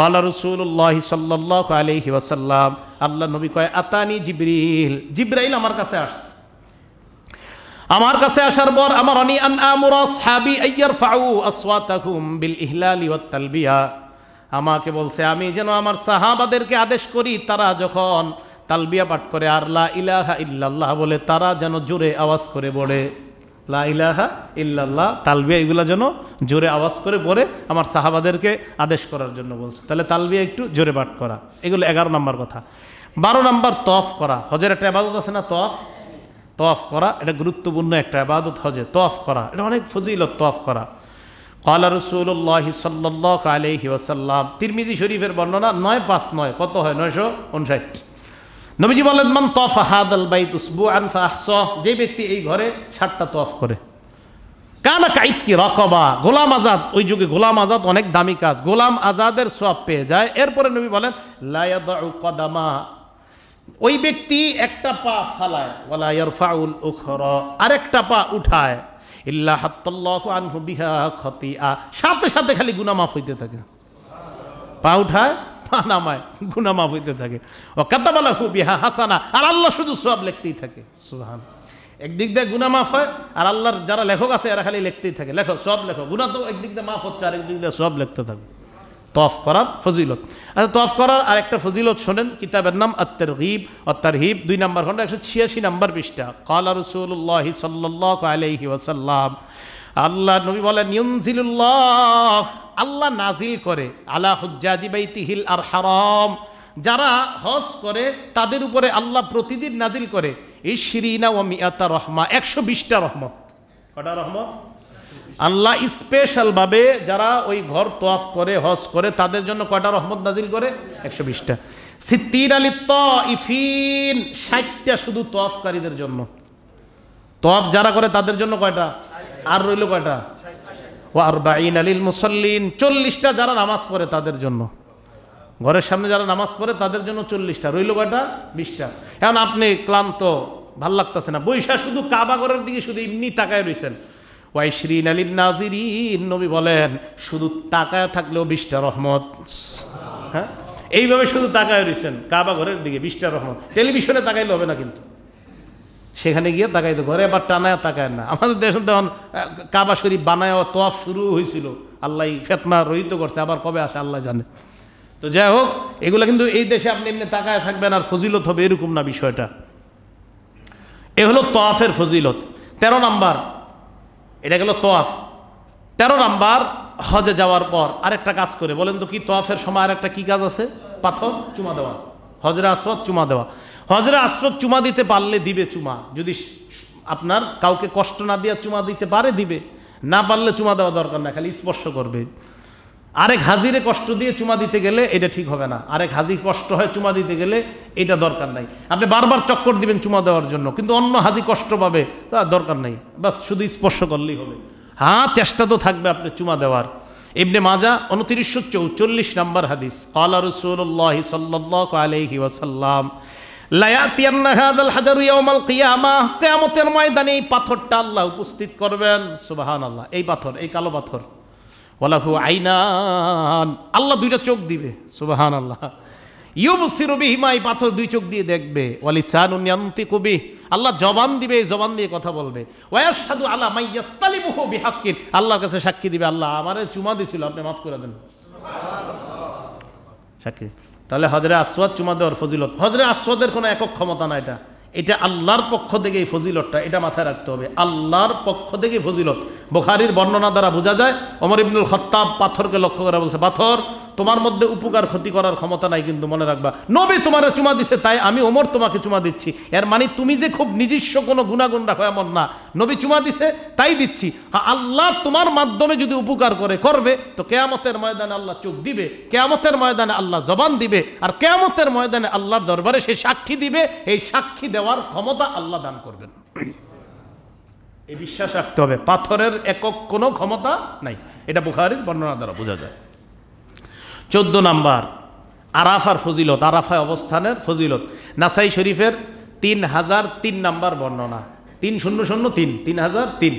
কালা রসুল্লাহ সাল্লাহ আলহি ওয়াসাল্লাম আল্লাহ নবী কয় আতানি জিব্রিল জিব্রাইল আমার কাছে আস আমার কাছে আসার পর আমার অনি আন আমুর সাহাবি আইয়ার ফাউ আসওয়াতাকুম বিল ইহলালি ওয়াত তালবিয়া আমাকে বলছে আমি যেন আমার সাহাবাদেরকে আদেশ করি তারা যখন তালবিয়া পাঠ করে আর ইলাহা ইল্লাল্লাহ বলে তারা যেন জোরে আওয়াজ করে বলে লা ইলাহা ইল্লাল্লাহ তালবিয়া এগুলো যেন জোরে আওয়াজ করে পরে আমার সাহাবাদেরকে আদেশ করার জন্য বলছে তাহলে তালবিয়া একটু জোরে পাঠ করা এগুলো এগারো নম্বর কথা বারো নম্বর তফ করা হজের একটা আবাদত আছে না তফ তফ করা এটা গুরুত্বপূর্ণ একটা আবাদত হজে তফ করা এটা অনেক ফজিলত তফ করা কলা রসুল্লাহ সাল্লাহ আলহি ওসাল্লাম তিরমিজি শরীফের বর্ণনা নয় পাঁচ নয় কত হয় নয়শো উনষাট নবীজি বলেন মান তফ হাদ আল বাইত উসবু আনফা আহস যে ব্যক্তি এই ঘরে ষাটটা তফ করে কানা কাইত কি রকবা গোলাম আজাদ ওই যুগে গোলাম আজাদ অনেক দামি কাজ গোলাম আজাদের সব পেয়ে যায় এরপরে নবী বলেন লায়াদু কদামা ওই ব্যক্তি একটা পা ফালায় ওয়ালা ইয়ারফাউল উখর আরেকটা পা উঠায় ইল্লা হাত্তাল্লাহু আনহু বিহা খতিয়া সাথে সাথে খালি গুনাহ মাফ হইতে থাকে পা উঠায় নামায় গুনা হইতে থাকে ও কাতাবালা হু বিহা হাসানা আর আল্লাহ শুধু সব লিখতেই থাকে সুহান একদিক দিয়ে গুনা মাফ হয় আর আল্লাহর যারা লেখক আছে এরা খালি লিখতেই থাকে লেখো সব লেখো গুনা তো একদিক দিয়ে মাফ হচ্ছে আর একদিক দিয়ে সব লিখতে থাকে তফ করার ফজিলত আচ্ছা তফ করার আর একটা ফজিলত শোনেন কিতাবের নাম আত্মার গিব অত্তার হিব দুই নম্বর খন্ড একশো ছিয়াশি নম্বর পৃষ্ঠা কলা রসুল্লাহ সাল্লাহ আলহি ওসাল্লাম আল্লাহ নবী বলে ইউনজিলুল্লাহ আল্লাহ নাজিল করে আলা হুজ্জাজি তিহিল আর হারাম যারা হজ করে তাদের উপরে আল্লাহ প্রতিদিন নাজিল করে ইশরিনা ও মিয়াতা রহমা একশো বিশটা রহমত কটা রহমত আল্লাহ স্পেশালভাবে যারা ওই ঘর তোয়াফ করে হজ করে তাদের জন্য কয়টা রহমত নাজিল করে একশো বিশটা সিদ্দিন আলী ত ইফিন ষাটটা শুধু তোয়াফকারীদের জন্য তোয়াফ যারা করে তাদের জন্য কয়টা আর রইল কয়টা আর বাইন আলিল মুসল্লিন চল্লিশটা যারা নামাজ পড়ে তাদের জন্য ঘরের সামনে যারা নামাজ পড়ে তাদের জন্য চল্লিশটা রইল কয়টা বিশটা এখন আপনি ক্লান্ত ভাল লাগতেছে না বৈশা শুধু কাবাগরের দিকে শুধু এমনি তাকায় রয়েছেন শ্রী নালিন নাজির নবী বলেন শুধু তাকায় থাকলেও বিশটা রহমত হ্যাঁ এইভাবে শুধু তাকায় রয়েছেন কাবা ঘরের দিকে বিশটা রহমত টেলিভিশনে তাকাইলে হবে না কিন্তু সেখানে গিয়ে তাকাই তো ঘরে আবার টানায় তাকায় না আমাদের দেশে তখন কাবা শরীফ বানায় তফ শুরু হয়েছিল আল্লাহ ফেতনা রহিত করছে আবার কবে আসে আল্লাহ জানে তো যাই হোক এগুলো কিন্তু এই দেশে আপনি এমনি তাকায় থাকবেন আর ফজিলত হবে এরকম না বিষয়টা এ হলো তফের ফজিলত তেরো নাম্বার এটা গেল তফ তেরো নাম্বার হজে যাওয়ার পর আরেকটা কাজ করে বলেন তো কি তফের সময় আরেকটা কি কাজ আছে পাথর চুমা দেওয়া হজরা আসরত চুমা দেওয়া হজরে আশ্রত চুমা দিতে পারলে দিবে চুমা যদি আপনার কাউকে কষ্ট না দিয়ে চুমা দিতে পারে দিবে না পারলে চুমা দেওয়া দরকার না খালি স্পর্শ করবে আরেক হাজিরে কষ্ট দিয়ে চুমা দিতে গেলে এটা ঠিক হবে না আরেক হাজির কষ্ট হয় চুমা দিতে গেলে এটা দরকার নাই আপনি বারবার চক্কর দিবেন চুমা দেওয়ার জন্য কিন্তু অন্য হাজি কষ্ট পাবে তা দরকার নাই বাস শুধু স্পর্শ করলেই হবে হ্যাঁ চেষ্টা তো থাকবে আপনি চুমা দেওয়ার ইবনে মাজা উনত্রিশশো চৌচল্লিশ নাম্বার হাদিস কালা রসুল্লাহ সাল্লাহ আলহি ওয়াসাল্লাম লায়াতিয়ান্নাহাদাল হাজারু ইয়াউমাল কিয়ামা ময়দানে এই পাথরটা আল্লাহ উপস্থিত করবেন সুবহানাল্লাহ এই পাথর এই কালো পাথর ওয়ালাহু আইনান আল্লাহ দুইটা চোখ দিবে সুবহানাল্লাহ ইউবসিরু বিহিমা এই পাথর দুই চোখ দিয়ে দেখবে ওয়ালিসানুন ইয়ান্তিকু বিহ আল্লাহ জবান দিবে এই জবান দিয়ে কথা বলবে ওয়াশহাদু আলা মাইয়াস্তালিমুহু বিহাক্কিন আল্লাহর কাছে সাক্ষী দিবে আল্লাহ আমারে চুমা দিছিল আপনি মাফ করে দেন সাক্ষী তাহলে হজরে আসওয়াদ চুমা দেওয়ার ফজিলত হজরে আসওয়াদের কোনো একক ক্ষমতা না এটা এটা আল্লাহর পক্ষ থেকে এই ফজিলতটা এটা মাথায় রাখতে হবে আল্লাহর পক্ষ থেকে ফজিলত বোখারির বর্ণনা দ্বারা বোঝা যায় অমর ইবনুল খত্তাব পাথরকে লক্ষ্য করা বলছে পাথর তোমার মধ্যে উপকার ক্ষতি করার ক্ষমতা নাই কিন্তু মনে রাখবা নবী তোমার চুমা দিছে তাই আমি ওমর তোমাকে চুমা দিচ্ছি এর মানে তুমি যে খুব নিজস্ব কোনো গুণাগুণ রাখো এমন না নবী চুমা দিছে তাই দিচ্ছি আল্লাহ তোমার মাধ্যমে যদি উপকার করে করবে তো কেয়ামতের ময়দানে আল্লাহ চোখ দিবে কেয়ামতের ময়দানে আল্লাহ জবান দিবে আর কেয়ামতের ময়দানে আল্লাহর দরবারে সে সাক্ষী দিবে এই সাক্ষী দেওয়ার ক্ষমতা আল্লাহ দান করবেন এই বিশ্বাস রাখতে হবে পাথরের একক কোনো ক্ষমতা নাই এটা বুখারির বর্ণনা দ্বারা বোঝা যায় চোদ্দ নাম্বার আরাফার ফজিলত আরাফায় অবস্থানের ফজিলত নাসাই শরীফের তিন হাজার তিন নাম্বার বর্ণনা তিন শূন্য শূন্য তিন তিন হাজার তিন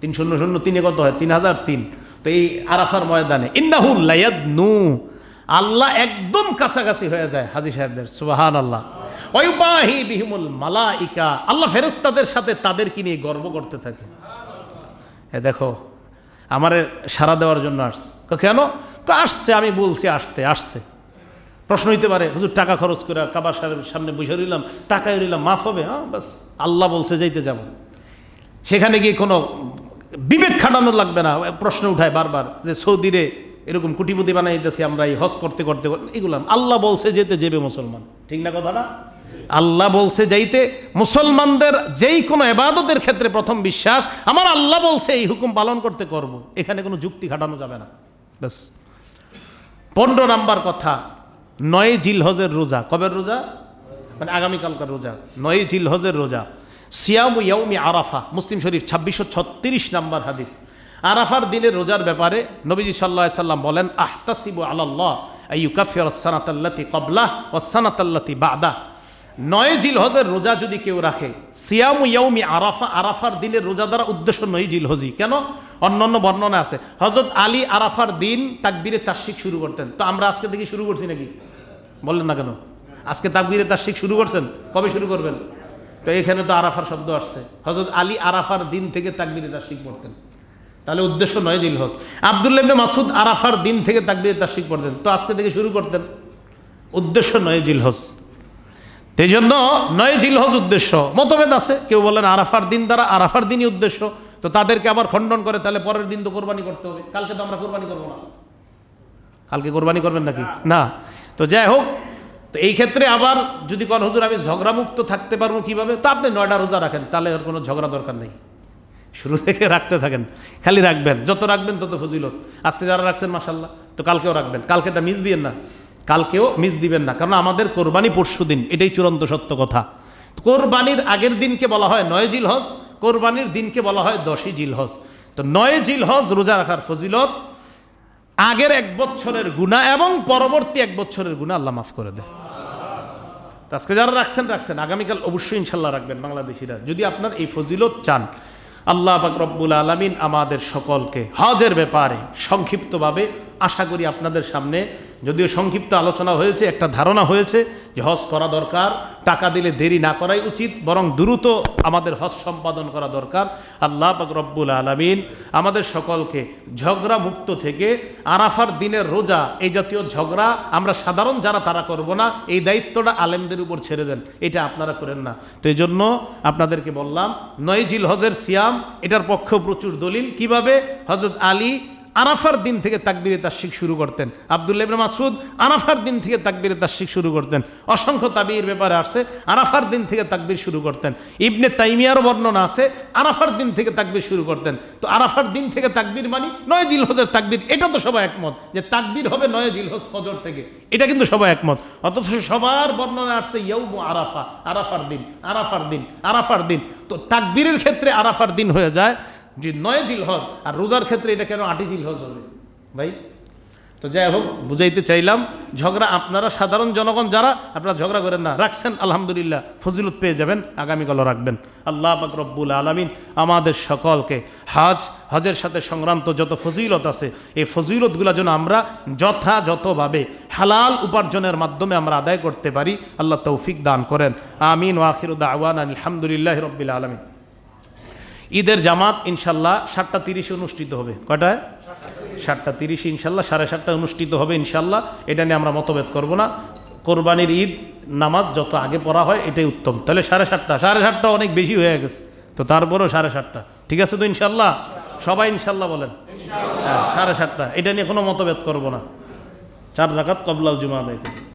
তিন শূন্য শূন্য তিনে কত হয় তিন হাজার তিন তো এই আরাফার ময়দানে ইন্দাহুল্লায়াদ নু আল্লাহ একদম কাছাকাছি হয়ে যায় হাজি সাহেবদের সুবাহান আল্লাহ ওয়াহি বিহিমুল ইকা আল্লাহ ফেরেস্তাদের সাথে তাদেরকে নিয়ে গর্ব করতে থাকে হ্যাঁ দেখো আমার সারা দেওয়ার জন্য আসছে কেন তো আসছে আমি বলছি আসতে আসছে প্রশ্ন হইতে পারে হুজুর টাকা খরচ করে কাবার সাহেবের সামনে বসে রইলাম টাকায় রইলাম মাফ হবে হ্যাঁ বাস আল্লাহ বলছে যাইতে যাব সেখানে গিয়ে কোনো বিবেক খাটানো লাগবে না প্রশ্ন উঠায় বারবার যে সৌদিরে এরকম কুটিপতি বানাইতেছি আমরা এই হজ করতে করতে এগুলাম আল্লাহ বলছে যেতে যেবে মুসলমান ঠিক না কথাটা আল্লাহ বলছে যাইতে মুসলমানদের যেই কোনো এবাদতের ক্ষেত্রে প্রথম বিশ্বাস আমার আল্লাহ বলছে এই হুকুম পালন করতে করব। এখানে কোনো যুক্তি খাটানো যাবে না ব্যাস পনেরো নাম্বার কথা নয় জিলহজের রোজা কবের রোজা মানে আগামীকালকার রোজা নয় জিলহজের রোজা সিয়াম ইয়াউমি আরাফা মুসলিম শরীফ ছাব্বিশশো ছত্রিশ নাম্বার হাদিস আরাফার দিনের রোজার ব্যাপারে নবীজি সাল্লাহ সাল্লাম বলেন আহতাসিবু আল্লাহ আইউ কাফির সানাতাল্লাতি কবলাহ ও সানাতাল্লাতি বাদা নয় জিলহজের রোজা যদি কেউ রাখে সিয়াম ইয়াউমি আরাফা আরাফার দিনের রোজা দ্বারা উদ্দেশ্য নয় জিলহজি কেন অন্যান্য বর্ণনা আছে হজরত আলী আরাফার দিন তাকবিরে শিখ শুরু করতেন তো আমরা আজকে থেকে শুরু করছি নাকি বললেন না কেন আজকে তাকবিরে শিখ শুরু করছেন কবে শুরু করবেন তো এখানে তো আরাফার শব্দ আসছে হজরত আলী আরাফার দিন থেকে তাকবিরে শিখ পড়তেন তাহলে উদ্দেশ্য নয় হজ আবদুল্লাহ মাসুদ আরাফার দিন থেকে তাকবিরে শিখ পড়তেন তো আজকে থেকে শুরু করতেন উদ্দেশ্য নয় জিলহজ এই জন্য নয় জিলহজ উদ্দেশ্য মতভেদ আছে কেউ বলেন আরাফার দিন দ্বারা আরাফার দিনই উদ্দেশ্য তো তাদেরকে আবার খণ্ডন করে তাহলে পরের দিন তো কোরবানি করতে হবে কালকে তো আমরা কোরবানি করবো না কালকে কোরবানি করবেন নাকি না তো যাই হোক তো এই ক্ষেত্রে আবার যদি কোন হুজুর আমি ঝগড়ামুক্ত থাকতে পারবো কিভাবে তা আপনি নয়টা রোজা রাখেন তাহলে আর কোনো ঝগড়া দরকার নেই শুরু থেকে রাখতে থাকেন খালি রাখবেন যত রাখবেন তত ফজিলত আজকে যারা রাখছেন মাসাল্লাহ তো কালকেও রাখবেন কালকেটা মিস দিয়ে না কালকেও মিস দিবেন না কারণ আমাদের কোরবানি পরশু দিন এটাই চূড়ান্ত সত্য কথা কোরবানির আগের দিনকে বলা হয় নয় জিল হজ কোরবানির দিনকে বলা হয় দশই জিল হজ তো নয় জিল হজ রোজা রাখার ফজিলত আগের এক বছরের গুণা এবং পরবর্তী এক বছরের গুণা আল্লাহ মাফ করে দেয় আজকে যারা রাখছেন রাখছেন আগামীকাল অবশ্যই ইনশাল্লাহ রাখবেন বাংলাদেশিরা যদি আপনার এই ফজিলত চান আল্লাহ রব্বুল আলমিন আমাদের সকলকে হজের ব্যাপারে সংক্ষিপ্তভাবে আশা করি আপনাদের সামনে যদিও সংক্ষিপ্ত আলোচনা হয়েছে একটা ধারণা হয়েছে যে হজ করা দরকার টাকা দিলে দেরি না করাই উচিত বরং দ্রুত আমাদের হজ সম্পাদন করা দরকার আল্লাহ রব্বুল আলমিন আমাদের সকলকে ঝগড়া মুক্ত থেকে আরাফার দিনের রোজা এই জাতীয় ঝগড়া আমরা সাধারণ যারা তারা করব না এই দায়িত্বটা আলেমদের উপর ছেড়ে দেন এটা আপনারা করেন না তো এই জন্য আপনাদেরকে বললাম নয় জিল হজের সিয়াম এটার পক্ষে প্রচুর দলিল কিভাবে হজরত আলী আরাফার দিন থেকে তাকবিরে শিখ শুরু করতেন আবদুল্লা মাসুদ আরাফার দিন থেকে তাকবিরে শিখ শুরু করতেন অসংখ্য তাবির ব্যাপারে আসে আরাফার দিন থেকে তাকবির শুরু করতেন ইবনে তাইমিয়ার বর্ণনা আছে আরাফার দিন থেকে তাকবির শুরু করতেন তো আরাফার দিন থেকে তাকবির মানি নয় জিলহজের তাকবির এটা তো সবাই একমত যে তাকবির হবে নয় জিলহজ ফজর থেকে এটা কিন্তু সবাই একমত অথচ সবার বর্ণনা আসছে ইয়ৌমু আরাফা আরাফার দিন আরাফার দিন আরাফার দিন তো তাকবিরের ক্ষেত্রে আরাফার দিন হয়ে যায় যে নয় হজ আর রোজার ক্ষেত্রে এটা কেন জিল হজ হবে ভাই তো যাই হোক বুঝাইতে চাইলাম ঝগড়া আপনারা সাধারণ জনগণ যারা আপনারা ঝগড়া করেন না রাখছেন আলহামদুলিল্লাহ ফজিলত পেয়ে যাবেন আগামীকালও রাখবেন আল্লাহ রব্বুল আলমিন আমাদের সকলকে হাজ হজের সাথে সংক্রান্ত যত ফজিলত আছে এই ফজিলতগুলো যেন আমরা যথাযথভাবে হালাল উপার্জনের মাধ্যমে আমরা আদায় করতে পারি আল্লাহ তৌফিক দান করেন আমিন ওয়াখির আওয়ান আলহামদুলিল্লাহ রব্বুল আলমিন ঈদের জামাত ইনশাল্লাহ সাতটা তিরিশে অনুষ্ঠিত হবে কটায় সাতটা তিরিশে ইনশাল্লাহ সাড়ে সাতটা অনুষ্ঠিত হবে ইনশাল্লাহ এটা নিয়ে আমরা মতভেদ করব না কোরবানির ঈদ নামাজ যত আগে পড়া হয় এটাই উত্তম তাহলে সাড়ে সাতটা সাড়ে সাতটা অনেক বেশি হয়ে গেছে তো তারপরেও সাড়ে সাতটা ঠিক আছে তো ইনশাল্লাহ সবাই ইনশাল্লাহ বলেন হ্যাঁ সাড়ে সাতটা এটা নিয়ে কোনো মতভেদ করব না চার রাখাত কবলাল জুমা আদায়